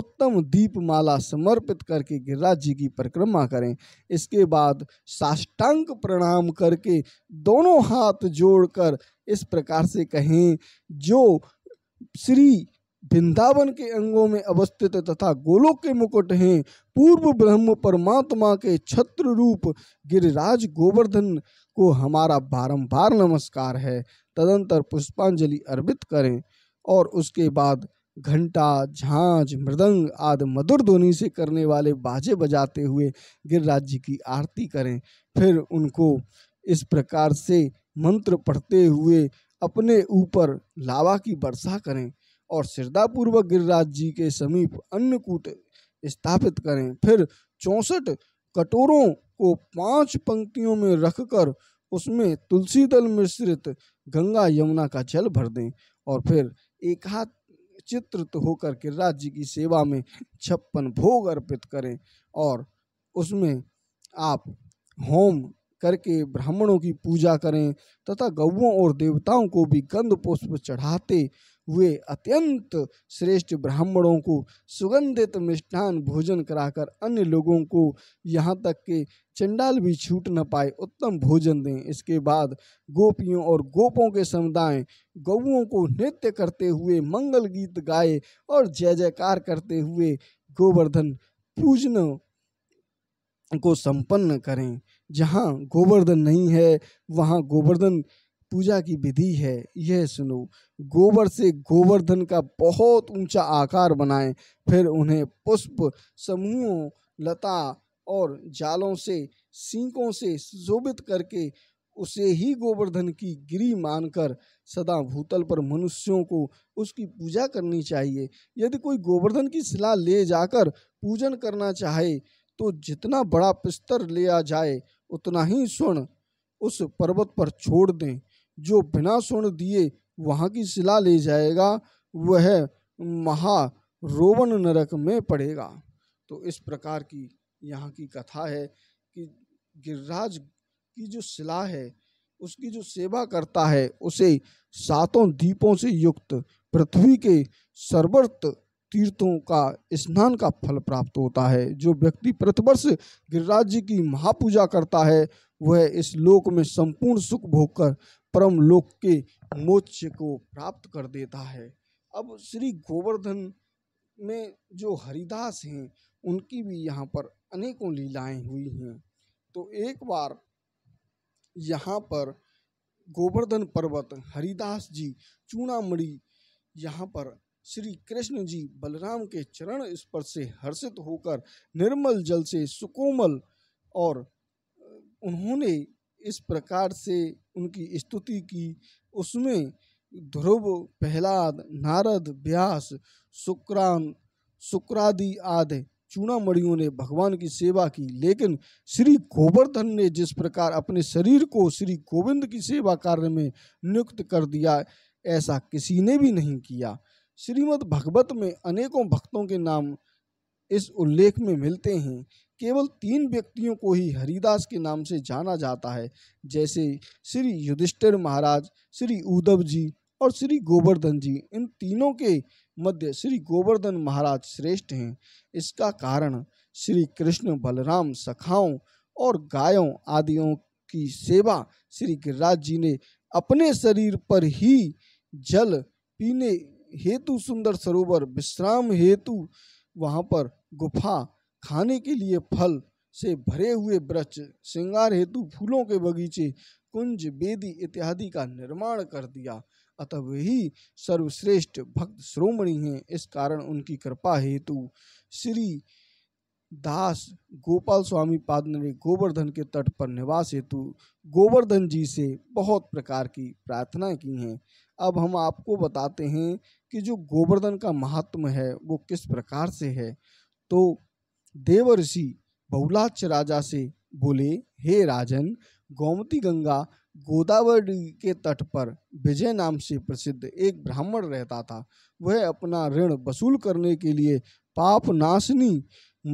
उत्तम दीप माला समर्पित करके गिरिराज जी की परिक्रमा करें इसके बाद साष्टांग प्रणाम करके दोनों हाथ जोड़कर इस प्रकार से कहें जो श्री वृंदावन के अंगों में अवस्थित तथा गोलोक के मुकुट हैं पूर्व ब्रह्म परमात्मा के छत्र रूप गिरिराज गोवर्धन को हमारा बारंबार नमस्कार है तदंतर पुष्पांजलि अर्पित करें और उसके बाद घंटा झांझ मृदंग आदि मधुर ध्वनि से करने वाले बाजे बजाते हुए गिरिराज जी की आरती करें फिर उनको इस प्रकार से मंत्र पढ़ते हुए अपने ऊपर लावा की वर्षा करें और श्रद्धापूर्वक गिरिराज जी के समीप अन्नकूट स्थापित करें फिर चौंसठ कटोरों को पांच पंक्तियों में रखकर उसमें तुलसी दल मिश्रित गंगा यमुना का जल भर दें और फिर एकाध चित्रित होकर गिरिराज जी की सेवा में छप्पन भोग अर्पित करें और उसमें आप होम करके ब्राह्मणों की पूजा करें तथा गौओं और देवताओं को भी गंध पुष्प चढ़ाते हुए अत्यंत श्रेष्ठ ब्राह्मणों को सुगंधित मिष्ठान भोजन कराकर अन्य लोगों को यहाँ तक के चंडाल भी छूट न पाए उत्तम भोजन दें इसके बाद गोपियों और गोपों के समुदाय गौओं को नृत्य करते हुए मंगल गीत गाए और जय जयकार करते हुए गोवर्धन पूजन को संपन्न करें जहाँ गोवर्धन नहीं है वहाँ गोवर्धन पूजा की विधि है यह सुनो गोबर से गोवर्धन का बहुत ऊंचा आकार बनाएं फिर उन्हें पुष्प समूहों लता और जालों से सीकों से सुशोभित करके उसे ही गोवर्धन की गिरी मानकर सदा भूतल पर मनुष्यों को उसकी पूजा करनी चाहिए यदि कोई गोवर्धन की शिला ले जाकर पूजन करना चाहे तो जितना बड़ा पिस्तर लिया जाए उतना ही स्वर्ण उस पर्वत पर छोड़ दें जो बिना स्वर्ण दिए वहाँ की शिला ले जाएगा वह महारोवन नरक में पड़ेगा तो इस प्रकार की यहाँ की कथा है कि गिरिराज की जो शिला है उसकी जो सेवा करता है उसे सातों दीपों से युक्त पृथ्वी के सर्वत्र तीर्थों का स्नान का फल प्राप्त होता है जो व्यक्ति प्रतिवर्ष गिरिराज जी की महापूजा करता है वह इस लोक में संपूर्ण सुख भोगकर परम लोक के मोक्ष को प्राप्त कर देता है अब श्री गोवर्धन में जो हरिदास हैं उनकी भी यहाँ पर अनेकों लीलाएं हुई हैं तो एक बार यहाँ पर गोवर्धन पर्वत हरिदास जी चूड़ामणि यहाँ पर श्री कृष्ण जी बलराम के चरण स्पर्श से हर्षित होकर निर्मल जल से सुकोमल और उन्होंने इस प्रकार से उनकी स्तुति की उसमें ध्रुव प्रहलाद नारद व्यास शुक्रान शुक्रादि आदि चूड़ामणियों ने भगवान की सेवा की लेकिन श्री गोवर्धन ने जिस प्रकार अपने शरीर को श्री गोविंद की सेवा कार्य में नियुक्त कर दिया ऐसा किसी ने भी नहीं किया श्रीमद् भगवत में अनेकों भक्तों के नाम इस उल्लेख में मिलते हैं केवल तीन व्यक्तियों को ही हरिदास के नाम से जाना जाता है जैसे श्री युधिष्ठिर महाराज श्री उद्धव जी और श्री गोवर्धन जी इन तीनों के मध्य श्री गोवर्धन महाराज श्रेष्ठ हैं इसका कारण श्री कृष्ण बलराम सखाओं और गायों आदियों की सेवा श्री गिरिराज जी ने अपने शरीर पर ही जल पीने हेतु सुंदर सरोवर विश्राम हेतु वहाँ पर गुफा खाने के लिए फल से भरे हुए वृक्ष श्रृंगार हेतु फूलों के बगीचे कुंज बेदी इत्यादि का निर्माण कर दिया अतः वही सर्वश्रेष्ठ भक्त श्रोमणी हैं इस कारण उनकी कृपा हेतु श्री दास गोपाल स्वामी पाद ने गोवर्धन के तट पर निवास हेतु गोवर्धन जी से बहुत प्रकार की प्रार्थना की हैं अब हम आपको बताते हैं कि जो गोवर्धन का महात्म है वो किस प्रकार से है तो देव ऋषि बहुलाच राजा से बोले हे राजन गोमती गंगा गोदावरी के तट पर विजय नाम से प्रसिद्ध एक ब्राह्मण रहता था वह अपना ऋण वसूल करने के लिए पाप नाशनी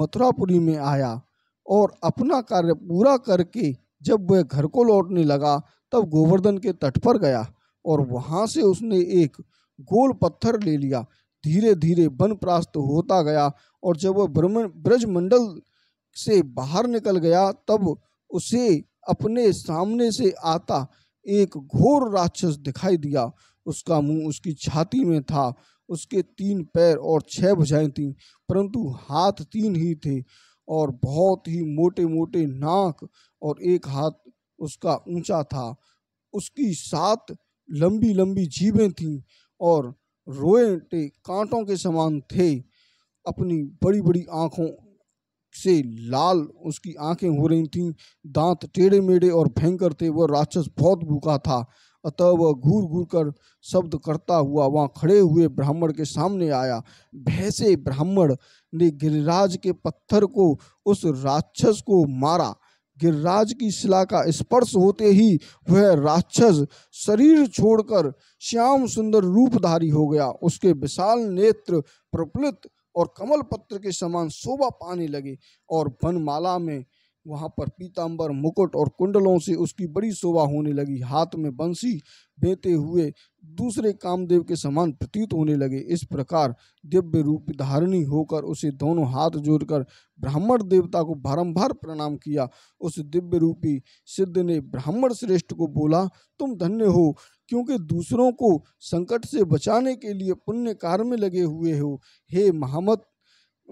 मथुरापुरी में आया और अपना कार्य पूरा करके जब वह घर को लौटने लगा तब गोवर्धन के तट पर गया और वहां से उसने एक गोल पत्थर ले लिया धीरे धीरे वन प्रास्त होता गया और जब वह ब्रह्म ब्रजमंडल से बाहर निकल गया तब उसे अपने सामने से आता एक घोर राक्षस दिखाई दिया उसका मुंह उसकी छाती में था उसके तीन पैर और छह भुजाएं थीं परंतु हाथ तीन ही थे और बहुत ही मोटे मोटे नाक और एक हाथ उसका ऊंचा था उसकी सात लंबी लंबी जीभें थीं और रोएटे कांटों के समान थे अपनी बड़ी बड़ी आँखों से लाल उसकी आंखें हो रही थीं दांत टेढ़े मेढ़े और भयंकर थे वह राक्षस बहुत भूखा था अतः वह घूर घूर कर शब्द करता हुआ वहाँ खड़े हुए ब्राह्मण के सामने आया भैसे ब्राह्मण ने गिरिराज के पत्थर को उस राक्षस को मारा गिरिराज की शिला का स्पर्श होते ही वह राक्षस शरीर छोड़कर श्याम सुंदर रूपधारी हो गया उसके विशाल नेत्र प्रफुल्लित और कमल पत्र के समान शोभा पाने लगे और वनमाला में वहाँ पर पीताम्बर मुकुट और कुंडलों से उसकी बड़ी शोभा होने लगी हाथ में बंसी बेते हुए दूसरे कामदेव के समान प्रतीत होने लगे इस प्रकार दिव्य रूप धारणी होकर उसे दोनों हाथ जोड़कर ब्राह्मण देवता को बारंबार प्रणाम किया उस दिव्य रूपी सिद्ध ने ब्राह्मण श्रेष्ठ को बोला तुम धन्य हो क्योंकि दूसरों को संकट से बचाने के लिए पुण्य कार्य में लगे हुए हो हे महामत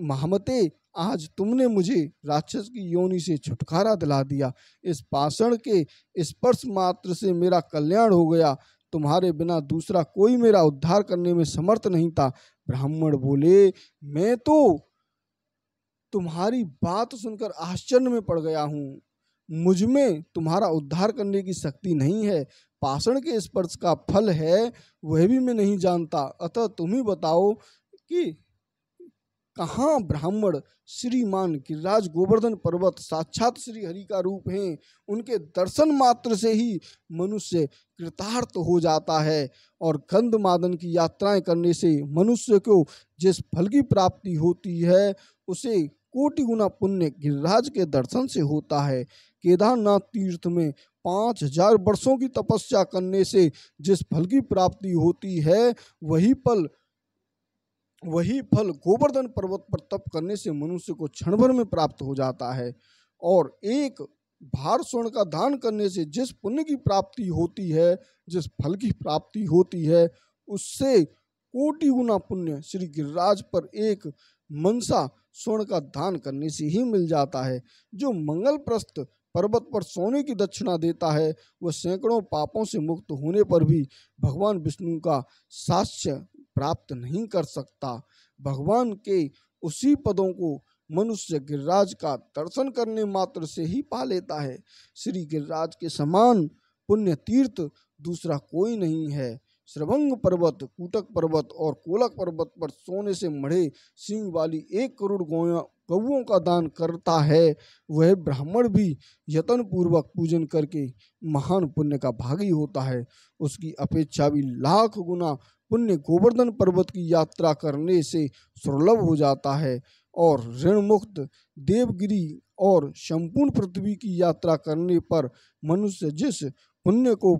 महामते आज तुमने मुझे राक्षस की योनि से छुटकारा दिला दिया इस पाषण के स्पर्श मात्र से मेरा कल्याण हो गया तुम्हारे बिना दूसरा कोई मेरा उद्धार करने में समर्थ नहीं था ब्राह्मण बोले मैं तो तुम्हारी बात सुनकर आश्चर्य में पड़ गया हूँ मुझ में तुम्हारा उद्धार करने की शक्ति नहीं है पाषण के स्पर्श का फल है वह भी मैं नहीं जानता अतः तुम ही बताओ कि कहाँ ब्राह्मण श्रीमान गिरिराज गोवर्धन पर्वत साक्षात श्री हरि का रूप हैं उनके दर्शन मात्र से ही मनुष्य कृतार्थ हो जाता है और गंध मादन की यात्राएं करने से मनुष्य को जिस फल की प्राप्ति होती है उसे कोटि गुना पुण्य गिरिराज के दर्शन से होता है केदारनाथ तीर्थ में पाँच हजार वर्षों की तपस्या करने से जिस फल की प्राप्ति होती है वही पल वही फल गोवर्धन पर्वत पर तप करने से मनुष्य को क्षण भर में प्राप्त हो जाता है और एक भार स्वर्ण का दान करने से जिस पुण्य की प्राप्ति होती है जिस फल की प्राप्ति होती है उससे कोटि गुना पुण्य श्री गिरिराज पर एक मनसा स्वर्ण का दान करने से ही मिल जाता है जो मंगल प्रस्थ पर्वत पर सोने की दक्षिणा देता है वह सैकड़ों पापों से मुक्त होने पर भी भगवान विष्णु का साक्ष्य प्राप्त नहीं कर सकता भगवान के उसी पदों को मनुष्य गिरिराज का दर्शन करने मात्र से ही पा लेता है श्री गिरिराज के समान पुण्य तीर्थ दूसरा कोई नहीं है श्रवंग पर्वत कूटक पर्वत और कोलक पर्वत पर सोने से मढ़े सिंह वाली एक करोड़ गोया कौओं का दान करता है वह ब्राह्मण भी यतन पूर्वक पूजन करके महान पुण्य का भागी होता है उसकी अपेक्षा भी लाख गुना पुण्य गोवर्धन पर्वत की यात्रा करने से सुलभ हो जाता है और ऋण मुक्त देवगिरी और संपूर्ण पृथ्वी की यात्रा करने पर मनुष्य जिस पुण्य को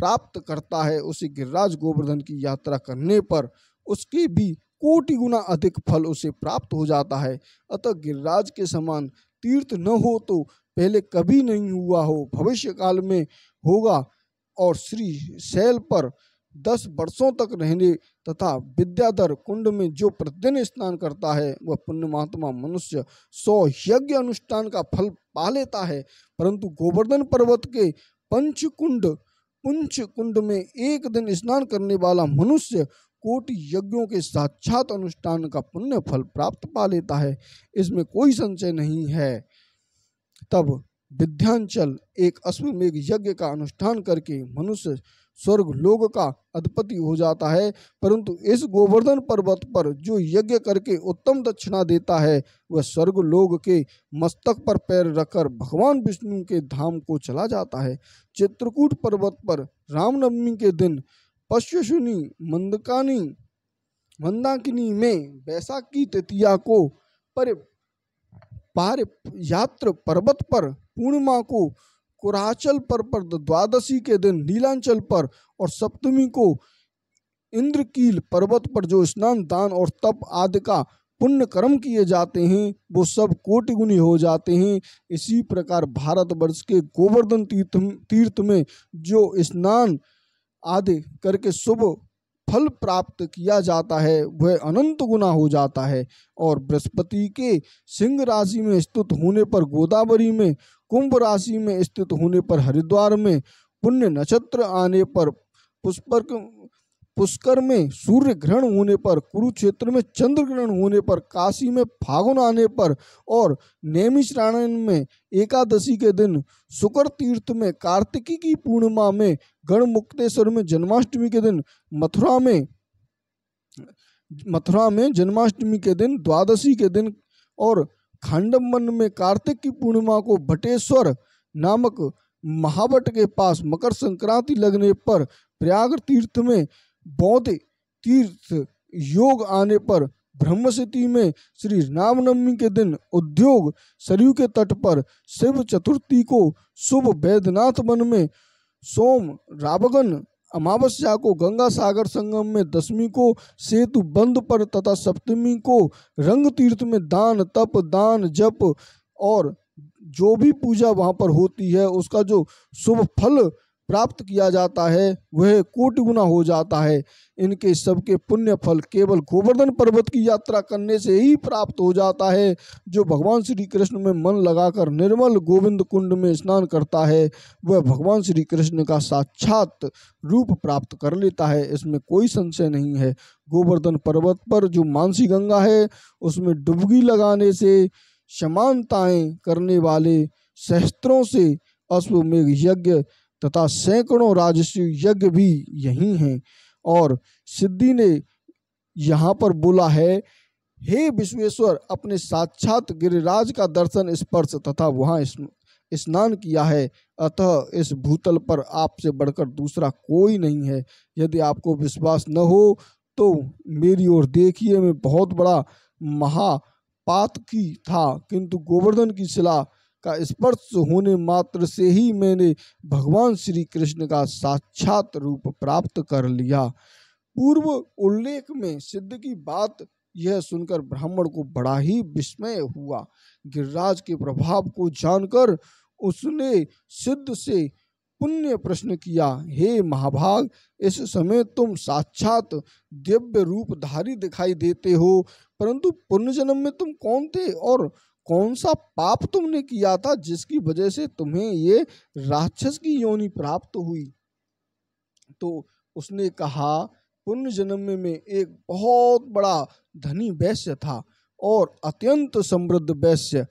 प्राप्त करता है उसे गिरिराज गोवर्धन की यात्रा करने पर उसके भी कोटि गुना अधिक फल उसे प्राप्त हो जाता है अतः गिरिराज के समान तीर्थ न हो तो पहले कभी नहीं हुआ हो भविष्य काल में होगा और श्री शैल पर दस वर्षों तक रहने तथा विद्याधर कुंड में जो प्रतिदिन स्नान करता है वह पुण्य महात्मा मनुष्य सौ यज्ञ अनुष्ठान का फल पा लेता है परंतु गोवर्धन पर्वत के कुंड पुंच कुंड में एक दिन स्नान करने वाला मनुष्य कोटि यज्ञों के साक्षात अनुष्ठान का पुण्य फल प्राप्त पा लेता है इसमें कोई संचय नहीं है तब विद्यांचल एक अश्वमेघ यज्ञ का अनुष्ठान करके मनुष्य स्वर्ग लोग का अधिपति हो जाता है परंतु इस गोवर्धन पर्वत पर जो यज्ञ करके उत्तम दक्षिणा देता है वह स्वर्ग लोग के मस्तक पर पैर रखकर भगवान विष्णु के धाम को चला जाता है चित्रकूट पर्वत पर रामनवमी के दिन पश्युशुनी मंदकानी मंदाकिनी में बैसाखी तृतीया को पर पार यात्र पर्वत पर पूर्णिमा को कुराचल पर पर द्वादशी के दिन नीलांचल पर और सप्तमी को इंद्रकील पर्वत पर जो स्नान दान और तप आदि का पुण्य कर्म किए जाते हैं वो सब कोटिगुणी हो जाते हैं इसी प्रकार भारतवर्ष के गोवर्धन तीर्थ तीर्थ में जो स्नान आदि करके शुभ फल प्राप्त किया जाता है वह अनंत गुना हो जाता है और बृहस्पति के सिंह राशि में स्थित होने पर गोदावरी में कुंभ राशि में स्थित होने पर हरिद्वार में पुण्य नक्षत्र आने पर पुष्पर पुष्कर में सूर्य ग्रहण होने पर कुरुक्षेत्र में चंद्र ग्रहण होने पर काशी में फागुन आने पर और नेमिश्रायण में एकादशी के दिन शुक्र तीर्थ में कार्तिकी की पूर्णिमा में गणमुक्तेश्वर में जन्माष्टमी के दिन मथुरा में मथुरा में जन्माष्टमी के दिन द्वादशी के दिन और खांडमन में कार्तिक की पूर्णिमा को भटेश्वर नामक महावट के पास मकर संक्रांति लगने पर प्रयाग तीर्थ में बौद्ध तीर्थ योग आने पर ब्रह्मसिटी में श्री रामनवमी के दिन उद्योग सरयू के तट पर शिव चतुर्थी को शुभ वैद्यनाथ वन में सोम रावगन अमावस्या को गंगा सागर संगम में दसवीं को सेतु बंद पर तथा सप्तमी को रंग तीर्थ में दान तप दान जप और जो भी पूजा वहाँ पर होती है उसका जो शुभ फल प्राप्त किया जाता है वह कोटि गुना हो जाता है इनके सबके पुण्य फल केवल गोवर्धन पर्वत की यात्रा करने से ही प्राप्त हो जाता है जो भगवान श्री कृष्ण में मन लगाकर निर्मल गोविंद कुंड में स्नान करता है वह भगवान श्री कृष्ण का साक्षात रूप प्राप्त कर लेता है इसमें कोई संशय नहीं है गोवर्धन पर्वत पर जो मानसी गंगा है उसमें डुबकी लगाने से समानताएँ करने वाले सहस्त्रों से अश्वमेघ यज्ञ तथा सैकड़ों राजस्व यज्ञ भी यही हैं और सिद्धि ने यहाँ पर बोला है हे विश्वेश्वर अपने साक्षात गिरिराज का दर्शन स्पर्श तथा वहाँ स्नान किया है अतः इस भूतल पर आपसे बढ़कर दूसरा कोई नहीं है यदि आपको विश्वास न हो तो मेरी ओर देखिए मैं बहुत बड़ा महापात की था किंतु गोवर्धन की शिला का स्पर्श होने मात्र से ही मैंने भगवान श्री कृष्ण का साक्षात रूप प्राप्त कर लिया पूर्व उल्लेख में सिद्ध की बात यह सुनकर ब्राह्मण को बड़ा ही विस्मय हुआ गिरिराज के प्रभाव को जानकर उसने सिद्ध से पुण्य प्रश्न किया हे महाभाग इस समय तुम साक्षात दिव्य रूपधारी दिखाई देते हो परंतु पुण्य जन्म में तुम कौन थे और कौन सा पाप तुमने किया था जिसकी वजह से तुम्हें ये राक्षस की योनि प्राप्त हुई तो उसने कहा पुण्य जन्म में एक बहुत बड़ा धनी वैश्य था और अत्यंत समृद्ध वैश्य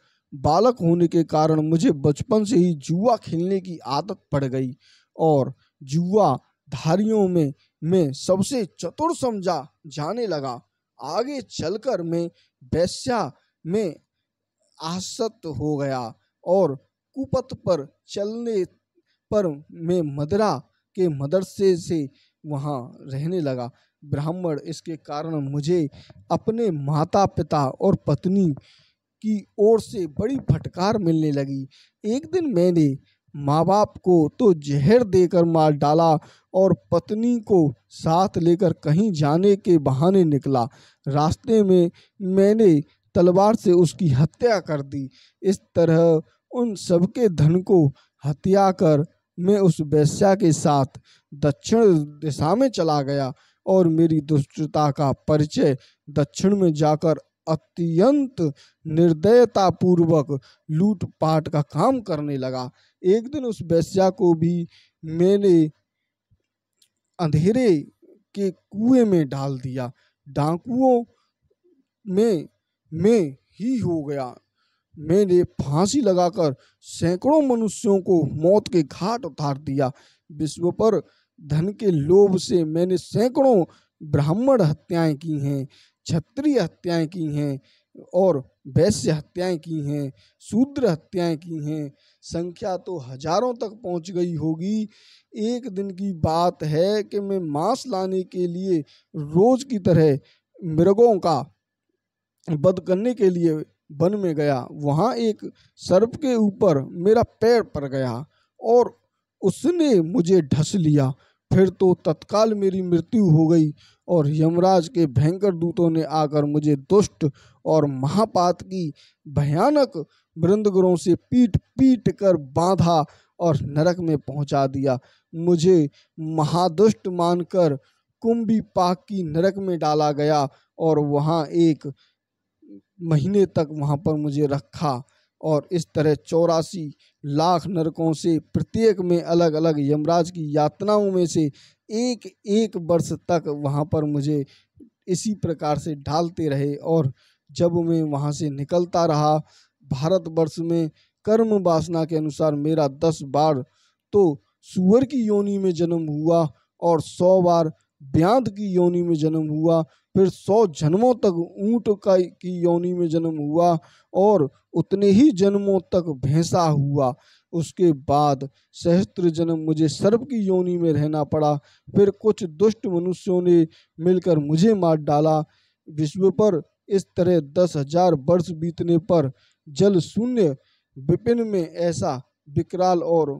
बालक होने के कारण मुझे बचपन से ही जुआ खेलने की आदत पड़ गई और जुआ धारियों में मैं सबसे चतुर समझा जाने लगा आगे चलकर मैं वैश्या में आसक्त हो गया और कुपथ पर चलने पर मैं मदरा के मदरसे से वहाँ रहने लगा ब्राह्मण इसके कारण मुझे अपने माता पिता और पत्नी की ओर से बड़ी फटकार मिलने लगी एक दिन मैंने माँ बाप को तो जहर देकर मार डाला और पत्नी को साथ लेकर कहीं जाने के बहाने निकला रास्ते में मैंने तलवार से उसकी हत्या कर दी इस तरह उन सबके धन को हत्या कर मैं उस वैश्या के साथ दक्षिण दिशा में चला गया और मेरी दुष्टता का परिचय दक्षिण में जाकर अत्यंत निर्दयता पूर्वक लूटपाट का काम करने लगा एक दिन उस वैश्या को भी मैंने अंधेरे के कुएं में डाल दिया डाकुओं में में ही हो गया मैंने फांसी लगाकर सैकड़ों मनुष्यों को मौत के घाट उतार दिया विश्व पर धन के लोभ से मैंने सैकड़ों ब्राह्मण हत्याएं की हैं क्षत्रिय हत्याएं की हैं और वैश्य हत्याएं की हैं शूद्र हत्याएं की हैं संख्या तो हजारों तक पहुंच गई होगी एक दिन की बात है कि मैं मांस लाने के लिए रोज की तरह मृगों का वध करने के लिए वन में गया वहाँ एक सर्प के ऊपर मेरा पैर पड़ गया और उसने मुझे ढस लिया फिर तो तत्काल मेरी मृत्यु हो गई और यमराज के भयंकर दूतों ने आकर मुझे दुष्ट और महापात की भयानक वृंदगरों से पीट पीट कर बांधा और नरक में पहुंचा दिया मुझे महादुष्ट मानकर कुंभी पाक की नरक में डाला गया और वहाँ एक महीने तक वहाँ पर मुझे रखा और इस तरह चौरासी लाख नरकों से प्रत्येक में अलग अलग यमराज की यातनाओं में से एक एक वर्ष तक वहाँ पर मुझे इसी प्रकार से ढालते रहे और जब मैं वहाँ से निकलता रहा भारतवर्ष में कर्म वासना के अनुसार मेरा दस बार तो सुअर की योनि में जन्म हुआ और सौ बार ब्यांत की योनि में जन्म हुआ फिर सौ जन्मों तक ऊँट का की योनि में जन्म हुआ और उतने ही जन्मों तक भैंसा हुआ उसके बाद सहस्त्र जन्म मुझे सर्प की योनि में रहना पड़ा फिर कुछ दुष्ट मनुष्यों ने मिलकर मुझे मार डाला विश्व पर इस तरह दस हजार वर्ष बीतने पर जल शून्य विपिन में ऐसा विकराल और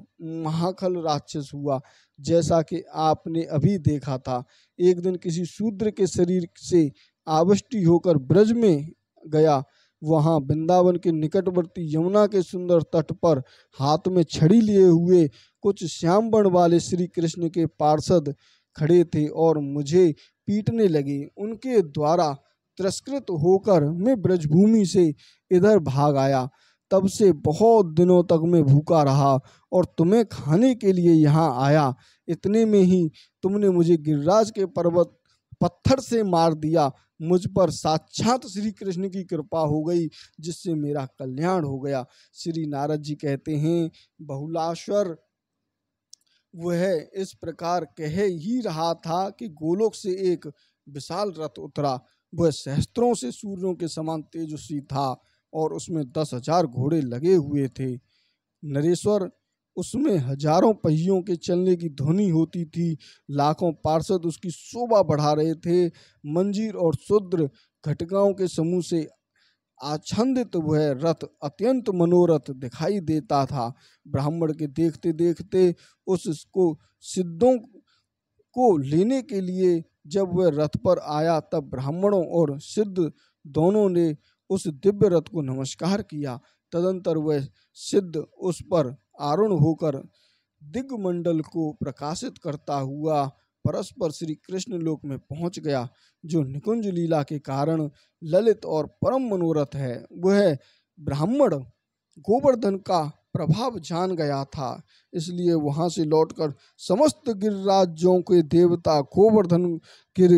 महाखल राक्षस हुआ जैसा कि आपने अभी देखा था एक दिन किसी शूद्र के शरीर से आवष्टि होकर ब्रज में गया वहाँ वृंदावन के निकटवर्ती यमुना के सुंदर तट पर हाथ में छड़ी लिए हुए कुछ श्याम वर्ण वाले श्री कृष्ण के पार्षद खड़े थे और मुझे पीटने लगे उनके द्वारा तिरस्कृत होकर मैं ब्रजभूमि से इधर भाग आया तब से बहुत दिनों तक मैं भूखा रहा और तुम्हें खाने के लिए यहाँ आया इतने में ही तुमने मुझे गिरिराज के पर्वत पत्थर से मार दिया मुझ पर साक्षात श्री कृष्ण की कृपा हो गई जिससे मेरा कल्याण हो गया श्री नारद जी कहते हैं बहुलाश्वर वह इस प्रकार कह ही रहा था कि गोलोक से एक विशाल रथ उतरा वह सहस्त्रों से सूर्यों के समान तेजस्वी था और उसमें दस हजार घोड़े लगे हुए थे नरेश्वर उसमें हजारों पहियों के चलने की ध्वनि होती थी लाखों पार्षद उसकी शोभा बढ़ा रहे थे मंजीर और शुद्र घटकाओं के समूह से आछंदित वह रथ अत्यंत मनोरथ दिखाई देता था ब्राह्मण के देखते देखते उसको सिद्धों को लेने के लिए जब वह रथ पर आया तब ब्राह्मणों और सिद्ध दोनों ने उस दिव्य रथ को नमस्कार किया तदंतर वह सिद्ध उस पर आरूण होकर दिग्मंडल को प्रकाशित करता हुआ परस्पर श्री कृष्ण लोक में पहुंच गया जो निकुंज लीला के कारण ललित और परम मनोरथ है वह ब्राह्मण गोवर्धन का प्रभाव जान गया था इसलिए वहाँ से लौटकर समस्त गिरिराज्यों के देवता गोवर्धन गिर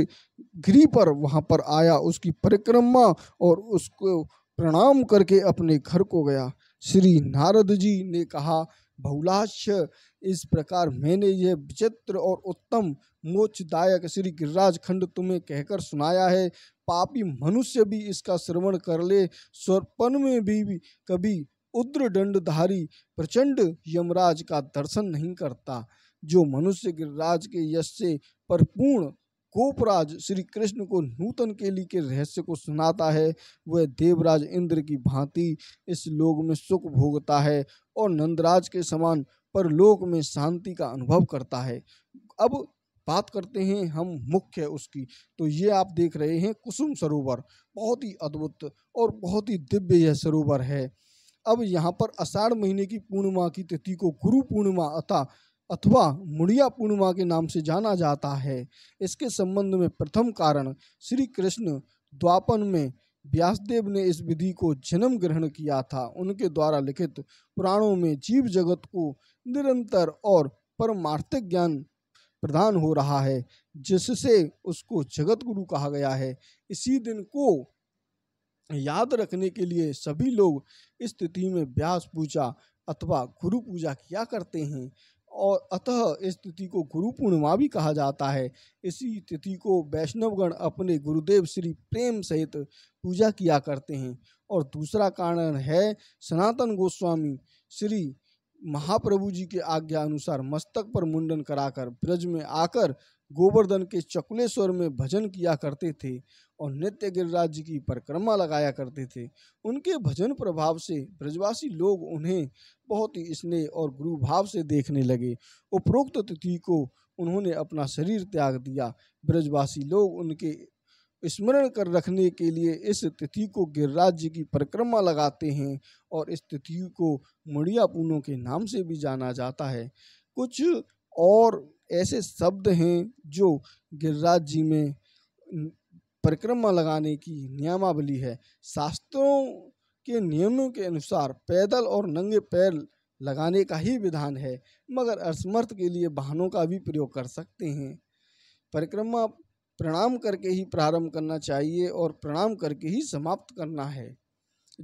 गिरी पर वहाँ पर आया उसकी परिक्रमा और उसको प्रणाम करके अपने घर को गया श्री नारद जी ने कहा बहुलाश्य इस प्रकार मैंने यह विचित्र और उत्तम मोक्षदायक श्री गिरिराज खंड तुम्हें कहकर सुनाया है पापी मनुष्य भी इसका श्रवण कर ले स्वर्पण में भी, भी कभी उद्र दंडधारी प्रचंड यमराज का दर्शन नहीं करता जो मनुष्य गिरिराज के यश से परिपूर्ण कोपराज श्री कृष्ण को नूतन केली के रहस्य को सुनाता है वह देवराज इंद्र की भांति इस लोक में सुख भोगता है और नंदराज के समान परलोक में शांति का अनुभव करता है अब बात करते हैं हम मुख्य उसकी तो ये आप देख रहे हैं कुसुम सरोवर बहुत ही अद्भुत और बहुत ही दिव्य यह सरोवर है अब यहाँ पर अषाढ़ महीने की पूर्णिमा की तिथि को गुरु पूर्णिमा अथा अथवा मुड़िया पूर्णिमा के नाम से जाना जाता है इसके संबंध में प्रथम कारण श्री कृष्ण द्वापन में व्यासदेव ने इस विधि को जन्म ग्रहण किया था उनके द्वारा लिखित पुराणों में जीव जगत को निरंतर और परमार्थिक ज्ञान प्रदान हो रहा है जिससे उसको जगत गुरु कहा गया है इसी दिन को याद रखने के लिए सभी लोग इस तिथि में व्यास पूजा अथवा गुरु पूजा किया करते हैं और अतः इस तिथि को गुरु पूर्णिमा भी कहा जाता है इसी तिथि को वैष्णवगण अपने गुरुदेव श्री प्रेम सहित पूजा किया करते हैं और दूसरा कारण है सनातन गोस्वामी श्री महाप्रभु जी के आज्ञा अनुसार मस्तक पर मुंडन कराकर ब्रज में आकर गोवर्धन के चकुलेश्वर में भजन किया करते थे और नित्य गिरिराज की परिक्रमा लगाया करते थे उनके भजन प्रभाव से ब्रजवासी लोग उन्हें बहुत ही स्नेह और गुरु भाव से देखने लगे उपरोक्त तिथि को उन्होंने अपना शरीर त्याग दिया ब्रजवासी लोग उनके स्मरण कर रखने के लिए इस तिथि को गिरिराज जी की परिक्रमा लगाते हैं और इस तिथि को मुड़िया पूनों के नाम से भी जाना जाता है कुछ और ऐसे शब्द हैं जो गिरिराज जी में परिक्रमा लगाने की नियमावली है शास्त्रों के नियमों के अनुसार पैदल और नंगे पैर लगाने का ही विधान है मगर असमर्थ के लिए वाहनों का भी प्रयोग कर सकते हैं परिक्रमा प्रणाम करके ही प्रारंभ करना चाहिए और प्रणाम करके ही समाप्त करना है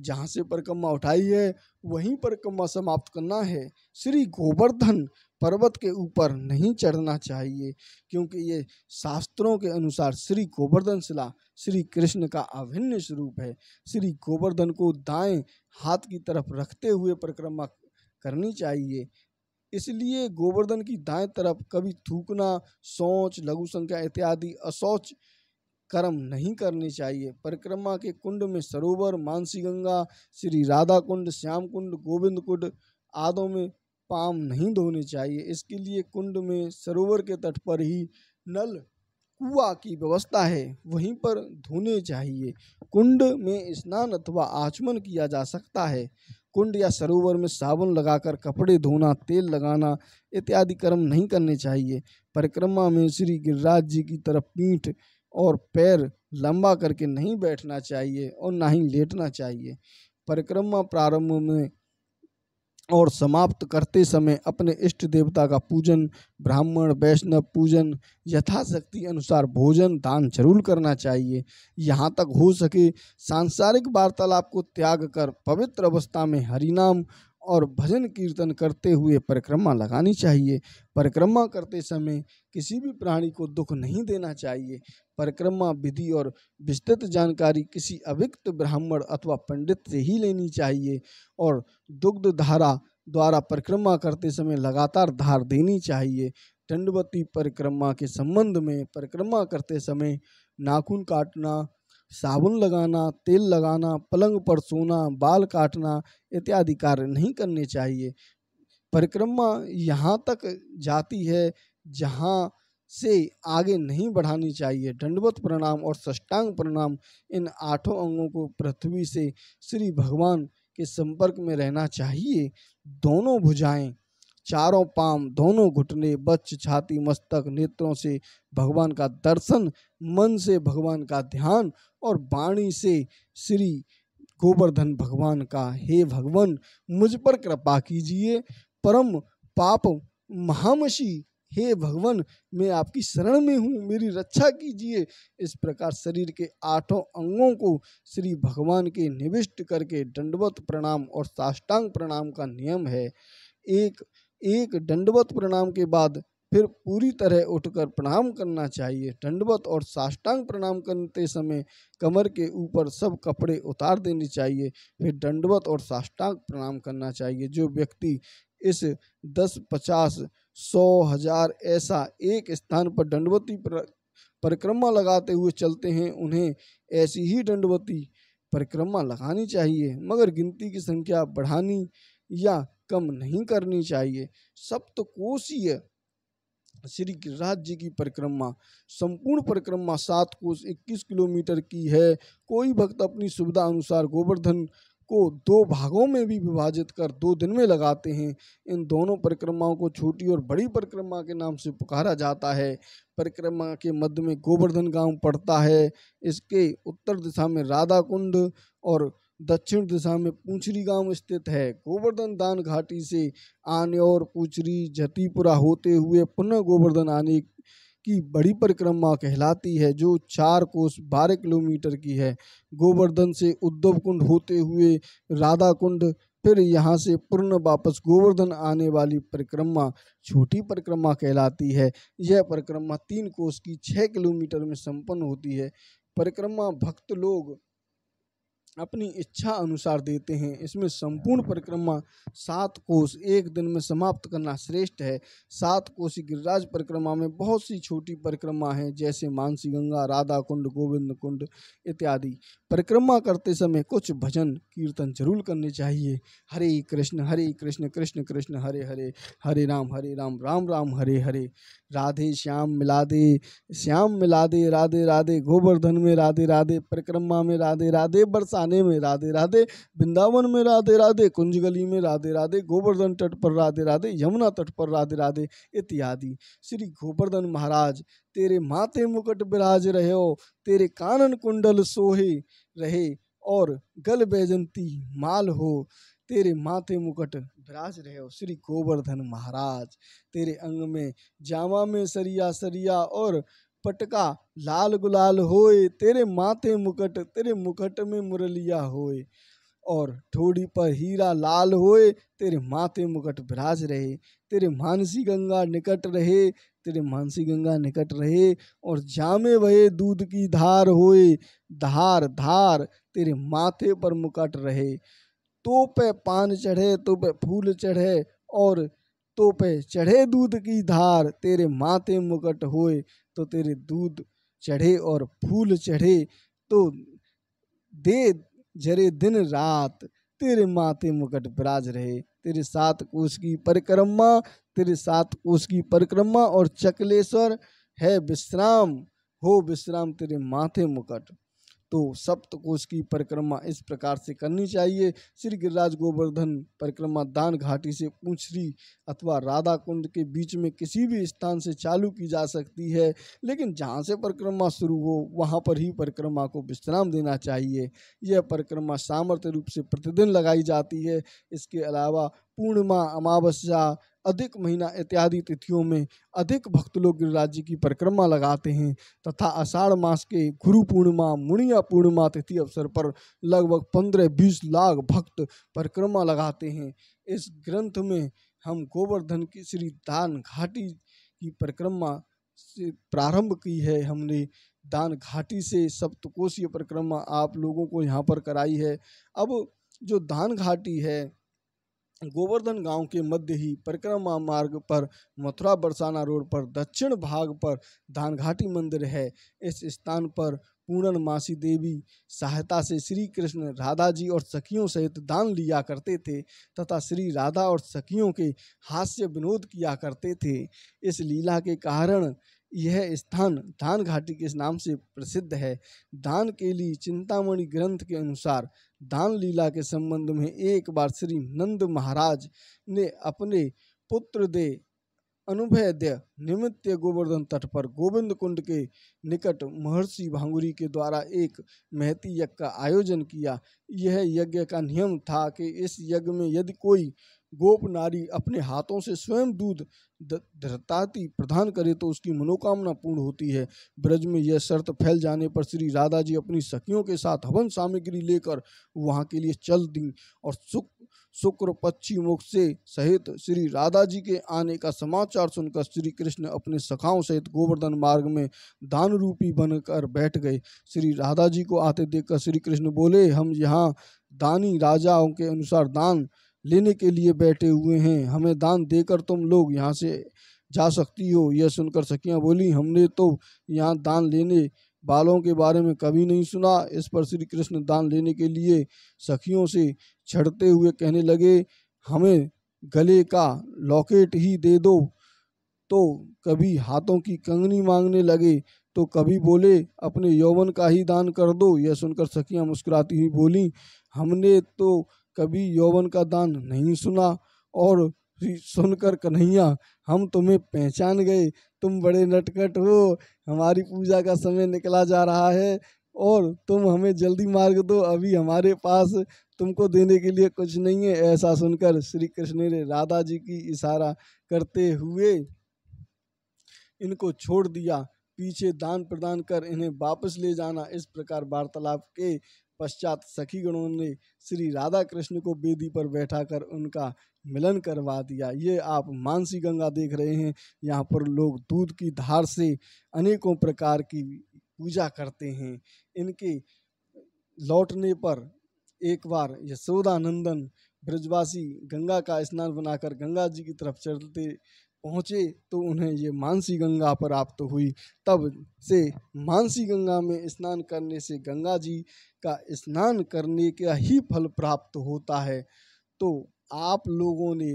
जहाँ से परिक्रमा उठाई है वहीं परिक्रमा समाप्त करना है श्री गोवर्धन पर्वत के ऊपर नहीं चढ़ना चाहिए क्योंकि ये शास्त्रों के अनुसार श्री गोवर्धन शिला श्री कृष्ण का अभिन्न स्वरूप है श्री गोवर्धन को दाएं हाथ की तरफ रखते हुए परिक्रमा करनी चाहिए इसलिए गोवर्धन की दाएं तरफ कभी थूकना सोच लघु संख्या इत्यादि असोच कर्म नहीं करने चाहिए परिक्रमा के कुंड में सरोवर मानसी गंगा श्री राधा कुंड श्याम कुंड गोविंद कुंड आदों में पाम नहीं धोने चाहिए इसके लिए कुंड में सरोवर के तट पर ही नल कुआ की व्यवस्था है वहीं पर धोने चाहिए कुंड में स्नान अथवा आचमन किया जा सकता है कुंड या सरोवर में साबुन लगाकर कपड़े धोना तेल लगाना इत्यादि कर्म नहीं करने चाहिए परिक्रमा में श्री गिरिराज जी की तरफ पीठ और पैर लंबा करके नहीं बैठना चाहिए और ना ही लेटना चाहिए परिक्रमा प्रारंभ में और समाप्त करते समय अपने इष्ट देवता का पूजन ब्राह्मण वैष्णव पूजन यथाशक्ति अनुसार भोजन दान जरूर करना चाहिए यहाँ तक हो सके सांसारिक वार्तालाप को त्याग कर पवित्र अवस्था में हरिनाम और भजन कीर्तन करते हुए परिक्रमा लगानी चाहिए परिक्रमा करते समय किसी भी प्राणी को दुख नहीं देना चाहिए परिक्रमा विधि और विस्तृत जानकारी किसी अभिक्त ब्राह्मण अथवा पंडित से ही लेनी चाहिए और दुग्ध धारा द्वारा परिक्रमा करते समय लगातार धार देनी चाहिए दंडवती परिक्रमा के संबंध में परिक्रमा करते समय नाखून काटना साबुन लगाना तेल लगाना पलंग पर सोना बाल काटना इत्यादि कार्य नहीं करने चाहिए परिक्रमा यहाँ तक जाती है जहाँ से आगे नहीं बढ़ानी चाहिए दंडवत प्रणाम और सष्टांग प्रणाम इन आठों अंगों को पृथ्वी से श्री भगवान के संपर्क में रहना चाहिए दोनों भुजाएं चारों पाम दोनों घुटने बच्च छाती मस्तक नेत्रों से भगवान का दर्शन मन से भगवान का ध्यान और वाणी से श्री गोवर्धन भगवान का हे भगवान मुझ पर कृपा कीजिए परम पाप महामशी हे भगवान मैं आपकी शरण में हूँ मेरी रक्षा कीजिए इस प्रकार शरीर के आठों अंगों को श्री भगवान के निविष्ट करके दंडवत प्रणाम और साष्टांग प्रणाम का नियम है एक एक दंडवत प्रणाम के बाद फिर पूरी तरह उठकर प्रणाम करना चाहिए दंडवत और साष्टांग प्रणाम करते समय कमर के ऊपर सब कपड़े उतार देने चाहिए फिर दंडवत और साष्टांग प्रणाम करना चाहिए जो व्यक्ति इस दस पचास सौ हजार ऐसा एक स्थान पर दंडवती परिक्रमा लगाते हुए चलते हैं उन्हें ऐसी ही दंडवती परिक्रमा लगानी चाहिए मगर गिनती की संख्या बढ़ानी या कम नहीं करनी चाहिए सप्तकोशीय श्री गिरिराज जी की परिक्रमा संपूर्ण परिक्रमा सात कोष इक्कीस किलोमीटर की है कोई भक्त अपनी सुविधा अनुसार गोवर्धन को दो भागों में भी विभाजित कर दो दिन में लगाते हैं इन दोनों परिक्रमाओं को छोटी और बड़ी परिक्रमा के नाम से पुकारा जाता है परिक्रमा के मध्य में गोवर्धन गांव पड़ता है इसके उत्तर दिशा में राधा कुंड और दक्षिण दिशा में पूछरी गांव स्थित है गोवर्धन दान घाटी से आने और पूछरी जतीपुरा होते हुए पुनः गोवर्धन आने की बड़ी परिक्रमा कहलाती है जो चार कोस बारह किलोमीटर की है गोवर्धन से उद्धव कुंड होते हुए राधा कुंड फिर यहाँ से पूर्ण वापस गोवर्धन आने वाली परिक्रमा छोटी परिक्रमा कहलाती है यह परिक्रमा तीन कोस की छः किलोमीटर में संपन्न होती है परिक्रमा भक्त लोग अपनी इच्छा अनुसार देते हैं इसमें संपूर्ण परिक्रमा सात कोष एक दिन में समाप्त करना श्रेष्ठ है सात कोषी गिरिराज परिक्रमा में बहुत सी छोटी परिक्रमा हैं जैसे मानसी गंगा राधा कुंड गोविंद कुंड इत्यादि परिक्रमा करते समय कुछ भजन कीर्तन जरूर करने चाहिए हरे कृष्ण हरे कृष्ण कृष्ण कृष्ण हरे हरे हरे राम हरे राम राम राम हरे हरे राधे श्याम मिला दे श्याम मिला दे राधे राधे गोवर्धन में राधे राधे परिक्रमा में राधे राधे बरसाने में राधे राधे वृंदावन में राधे राधे कुंज गली में राधे राधे गोवर्धन तट पर राधे राधे यमुना तट पर राधे राधे इत्यादि श्री गोवर्धन महाराज तेरे माथे मुकुट विराज रहे हो तेरे कानन कुंडल सोहे रहे और गल बैजंती माल हो तेरे माथे मुकुट विराज रहे हो श्री गोवर्धन महाराज तेरे अंग में जामा में सरिया सरिया और पटका लाल गुलाल होए तेरे माथे मुकुट तेरे मुकुट में मुरलिया होए और ठोड़ी पर हीरा लाल होए तेरे माथे मुकट विराज रहे तेरे मानसी गंगा निकट रहे तेरे मानसी गंगा निकट रहे और जामे वहे दूध की धार होए धार धार तेरे माथे पर मुकट रहे तो पे पान चढ़े तो पे फूल चढ़े और तो पे चढ़े दूध की धार तेरे माथे मुकट होए तो तेरे दूध चढ़े और फूल चढ़े तो दे झरे दिन रात तेरे माथे मुकट विराज रहे तेरे साथ कोश की परिक्रमा तेरे साथ कोश की परिक्रमा और चकलेश्वर है विश्राम हो विश्राम तेरे माथे मुकट तो सप्तकोश की परिक्रमा इस प्रकार से करनी चाहिए श्री गिरिराज गोवर्धन परिक्रमा दान घाटी से पूछरी अथवा राधा कुंड के बीच में किसी भी स्थान से चालू की जा सकती है लेकिन जहाँ से परिक्रमा शुरू हो वहाँ पर ही परिक्रमा को विश्राम देना चाहिए यह परिक्रमा सामर्थ्य रूप से प्रतिदिन लगाई जाती है इसके अलावा पूर्णिमा अमावस्या अधिक महीना इत्यादि तिथियों में अधिक भक्त लोग गिरिराज जी की परिक्रमा लगाते हैं तथा आषाढ़ मास के गुरु पूर्णिमा मुनिया पूर्णिमा तिथि अवसर पर लगभग पंद्रह बीस लाख भक्त परिक्रमा लगाते हैं इस ग्रंथ में हम गोवर्धन की श्री दान घाटी की परिक्रमा से प्रारंभ की है हमने दान घाटी से सप्तकोशीय परिक्रमा आप लोगों को यहाँ पर कराई है अब जो दान घाटी है गोवर्धन गांव के मध्य ही परिक्रमा मार्ग पर मथुरा बरसाना रोड पर दक्षिण भाग पर धानघाटी मंदिर है इस स्थान पर मासी देवी सहायता से श्री कृष्ण राधा जी और सखियों सहित दान लिया करते थे तथा श्री राधा और सखियों के हास्य विनोद किया करते थे इस लीला के कारण यह स्थान धान घाटी के नाम से प्रसिद्ध है दान के लिए चिंतामणि ग्रंथ के अनुसार दान लीला के संबंध में एक बार श्री नंद महाराज ने अपने पुत्र दे अनुभेद्य निमित्त गोवर्धन तट पर गोविंद कुंड के निकट महर्षि भांगुरी के द्वारा एक महती यज्ञ का आयोजन किया यह यज्ञ का नियम था कि इस यज्ञ में यदि कोई गोप नारी अपने हाथों से स्वयं दूध धरताती प्रदान करे तो उसकी मनोकामना पूर्ण होती है ब्रज में यह शर्त फैल जाने पर श्री राधा जी अपनी सखियों के साथ हवन सामग्री लेकर वहाँ के लिए चल दी और सुख शुक्र पक्षी मुख से सहित श्री राधा जी के आने का समाचार सुनकर श्री कृष्ण अपने सखाओं सहित गोवर्धन मार्ग में दान रूपी बनकर बैठ गए श्री राधा जी को आते देखकर श्री कृष्ण बोले हम यहाँ दानी राजाओं के अनुसार दान लेने के लिए बैठे हुए हैं हमें दान देकर तुम लोग यहाँ से जा सकती हो यह सुनकर सखियाँ बोली हमने तो यहाँ दान लेने बालों के बारे में कभी नहीं सुना इस पर श्री कृष्ण दान लेने के लिए सखियों से छड़ते हुए कहने लगे हमें गले का लॉकेट ही दे दो तो कभी हाथों की कंगनी मांगने लगे तो कभी बोले अपने यौवन का ही दान कर दो यह सुनकर सखियाँ मुस्कुराती हुई बोली हमने तो कभी यौवन का दान नहीं सुना और सुनकर कन्हैया हम तुम्हें पहचान गए तुम बड़े नटखट हो हमारी पूजा का समय निकला जा रहा है और तुम हमें जल्दी मार्ग दो अभी हमारे पास तुमको देने के लिए कुछ नहीं है ऐसा सुनकर श्री कृष्ण ने राधा जी की इशारा करते हुए इनको छोड़ दिया पीछे दान प्रदान कर इन्हें वापस ले जाना इस प्रकार वार्तालाप के पश्चात सखी गणों ने श्री राधा कृष्ण को बेदी पर बैठाकर उनका मिलन करवा दिया ये आप मानसी गंगा देख रहे हैं यहाँ पर लोग दूध की धार से अनेकों प्रकार की पूजा करते हैं इनके लौटने पर एक बार यशोदानंदन ब्रजवासी गंगा का स्नान बनाकर गंगा जी की तरफ चलते पहुँचे तो उन्हें ये मानसी गंगा प्राप्त तो हुई तब से मानसी गंगा में स्नान करने से गंगा जी का स्नान करने का ही फल प्राप्त होता है तो आप लोगों ने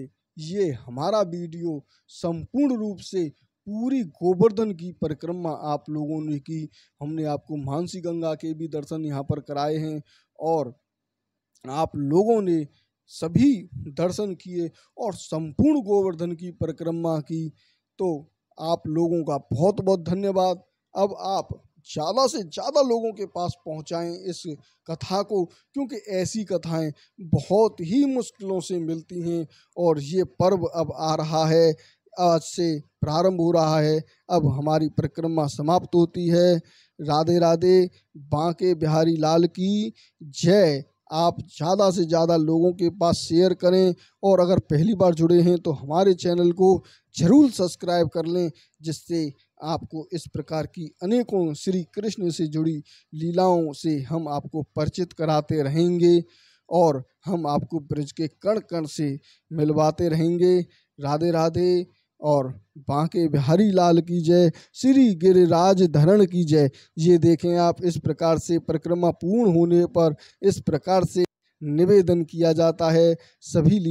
ये हमारा वीडियो संपूर्ण रूप से पूरी गोवर्धन की परिक्रमा आप लोगों ने की हमने आपको मानसी गंगा के भी दर्शन यहाँ पर कराए हैं और आप लोगों ने सभी दर्शन किए और संपूर्ण गोवर्धन की परिक्रमा की तो आप लोगों का बहुत बहुत धन्यवाद अब आप ज़्यादा से ज़्यादा लोगों के पास पहुँचाएँ इस कथा को क्योंकि ऐसी कथाएं बहुत ही मुश्किलों से मिलती हैं और ये पर्व अब आ रहा है आज से प्रारंभ हो रहा है अब हमारी परिक्रमा समाप्त होती है राधे राधे बांके बिहारी लाल की जय आप ज़्यादा से ज़्यादा लोगों के पास शेयर करें और अगर पहली बार जुड़े हैं तो हमारे चैनल को ज़रूर सब्सक्राइब कर लें जिससे आपको इस प्रकार की अनेकों श्री कृष्ण से जुड़ी लीलाओं से हम आपको परिचित कराते रहेंगे और हम आपको ब्रज के कण कण से मिलवाते रहेंगे राधे राधे और बांके बिहारी लाल की जय श्री गिरिराज धरण की जय ये देखें आप इस प्रकार से परिक्रमा पूर्ण होने पर इस प्रकार से निवेदन किया जाता है सभी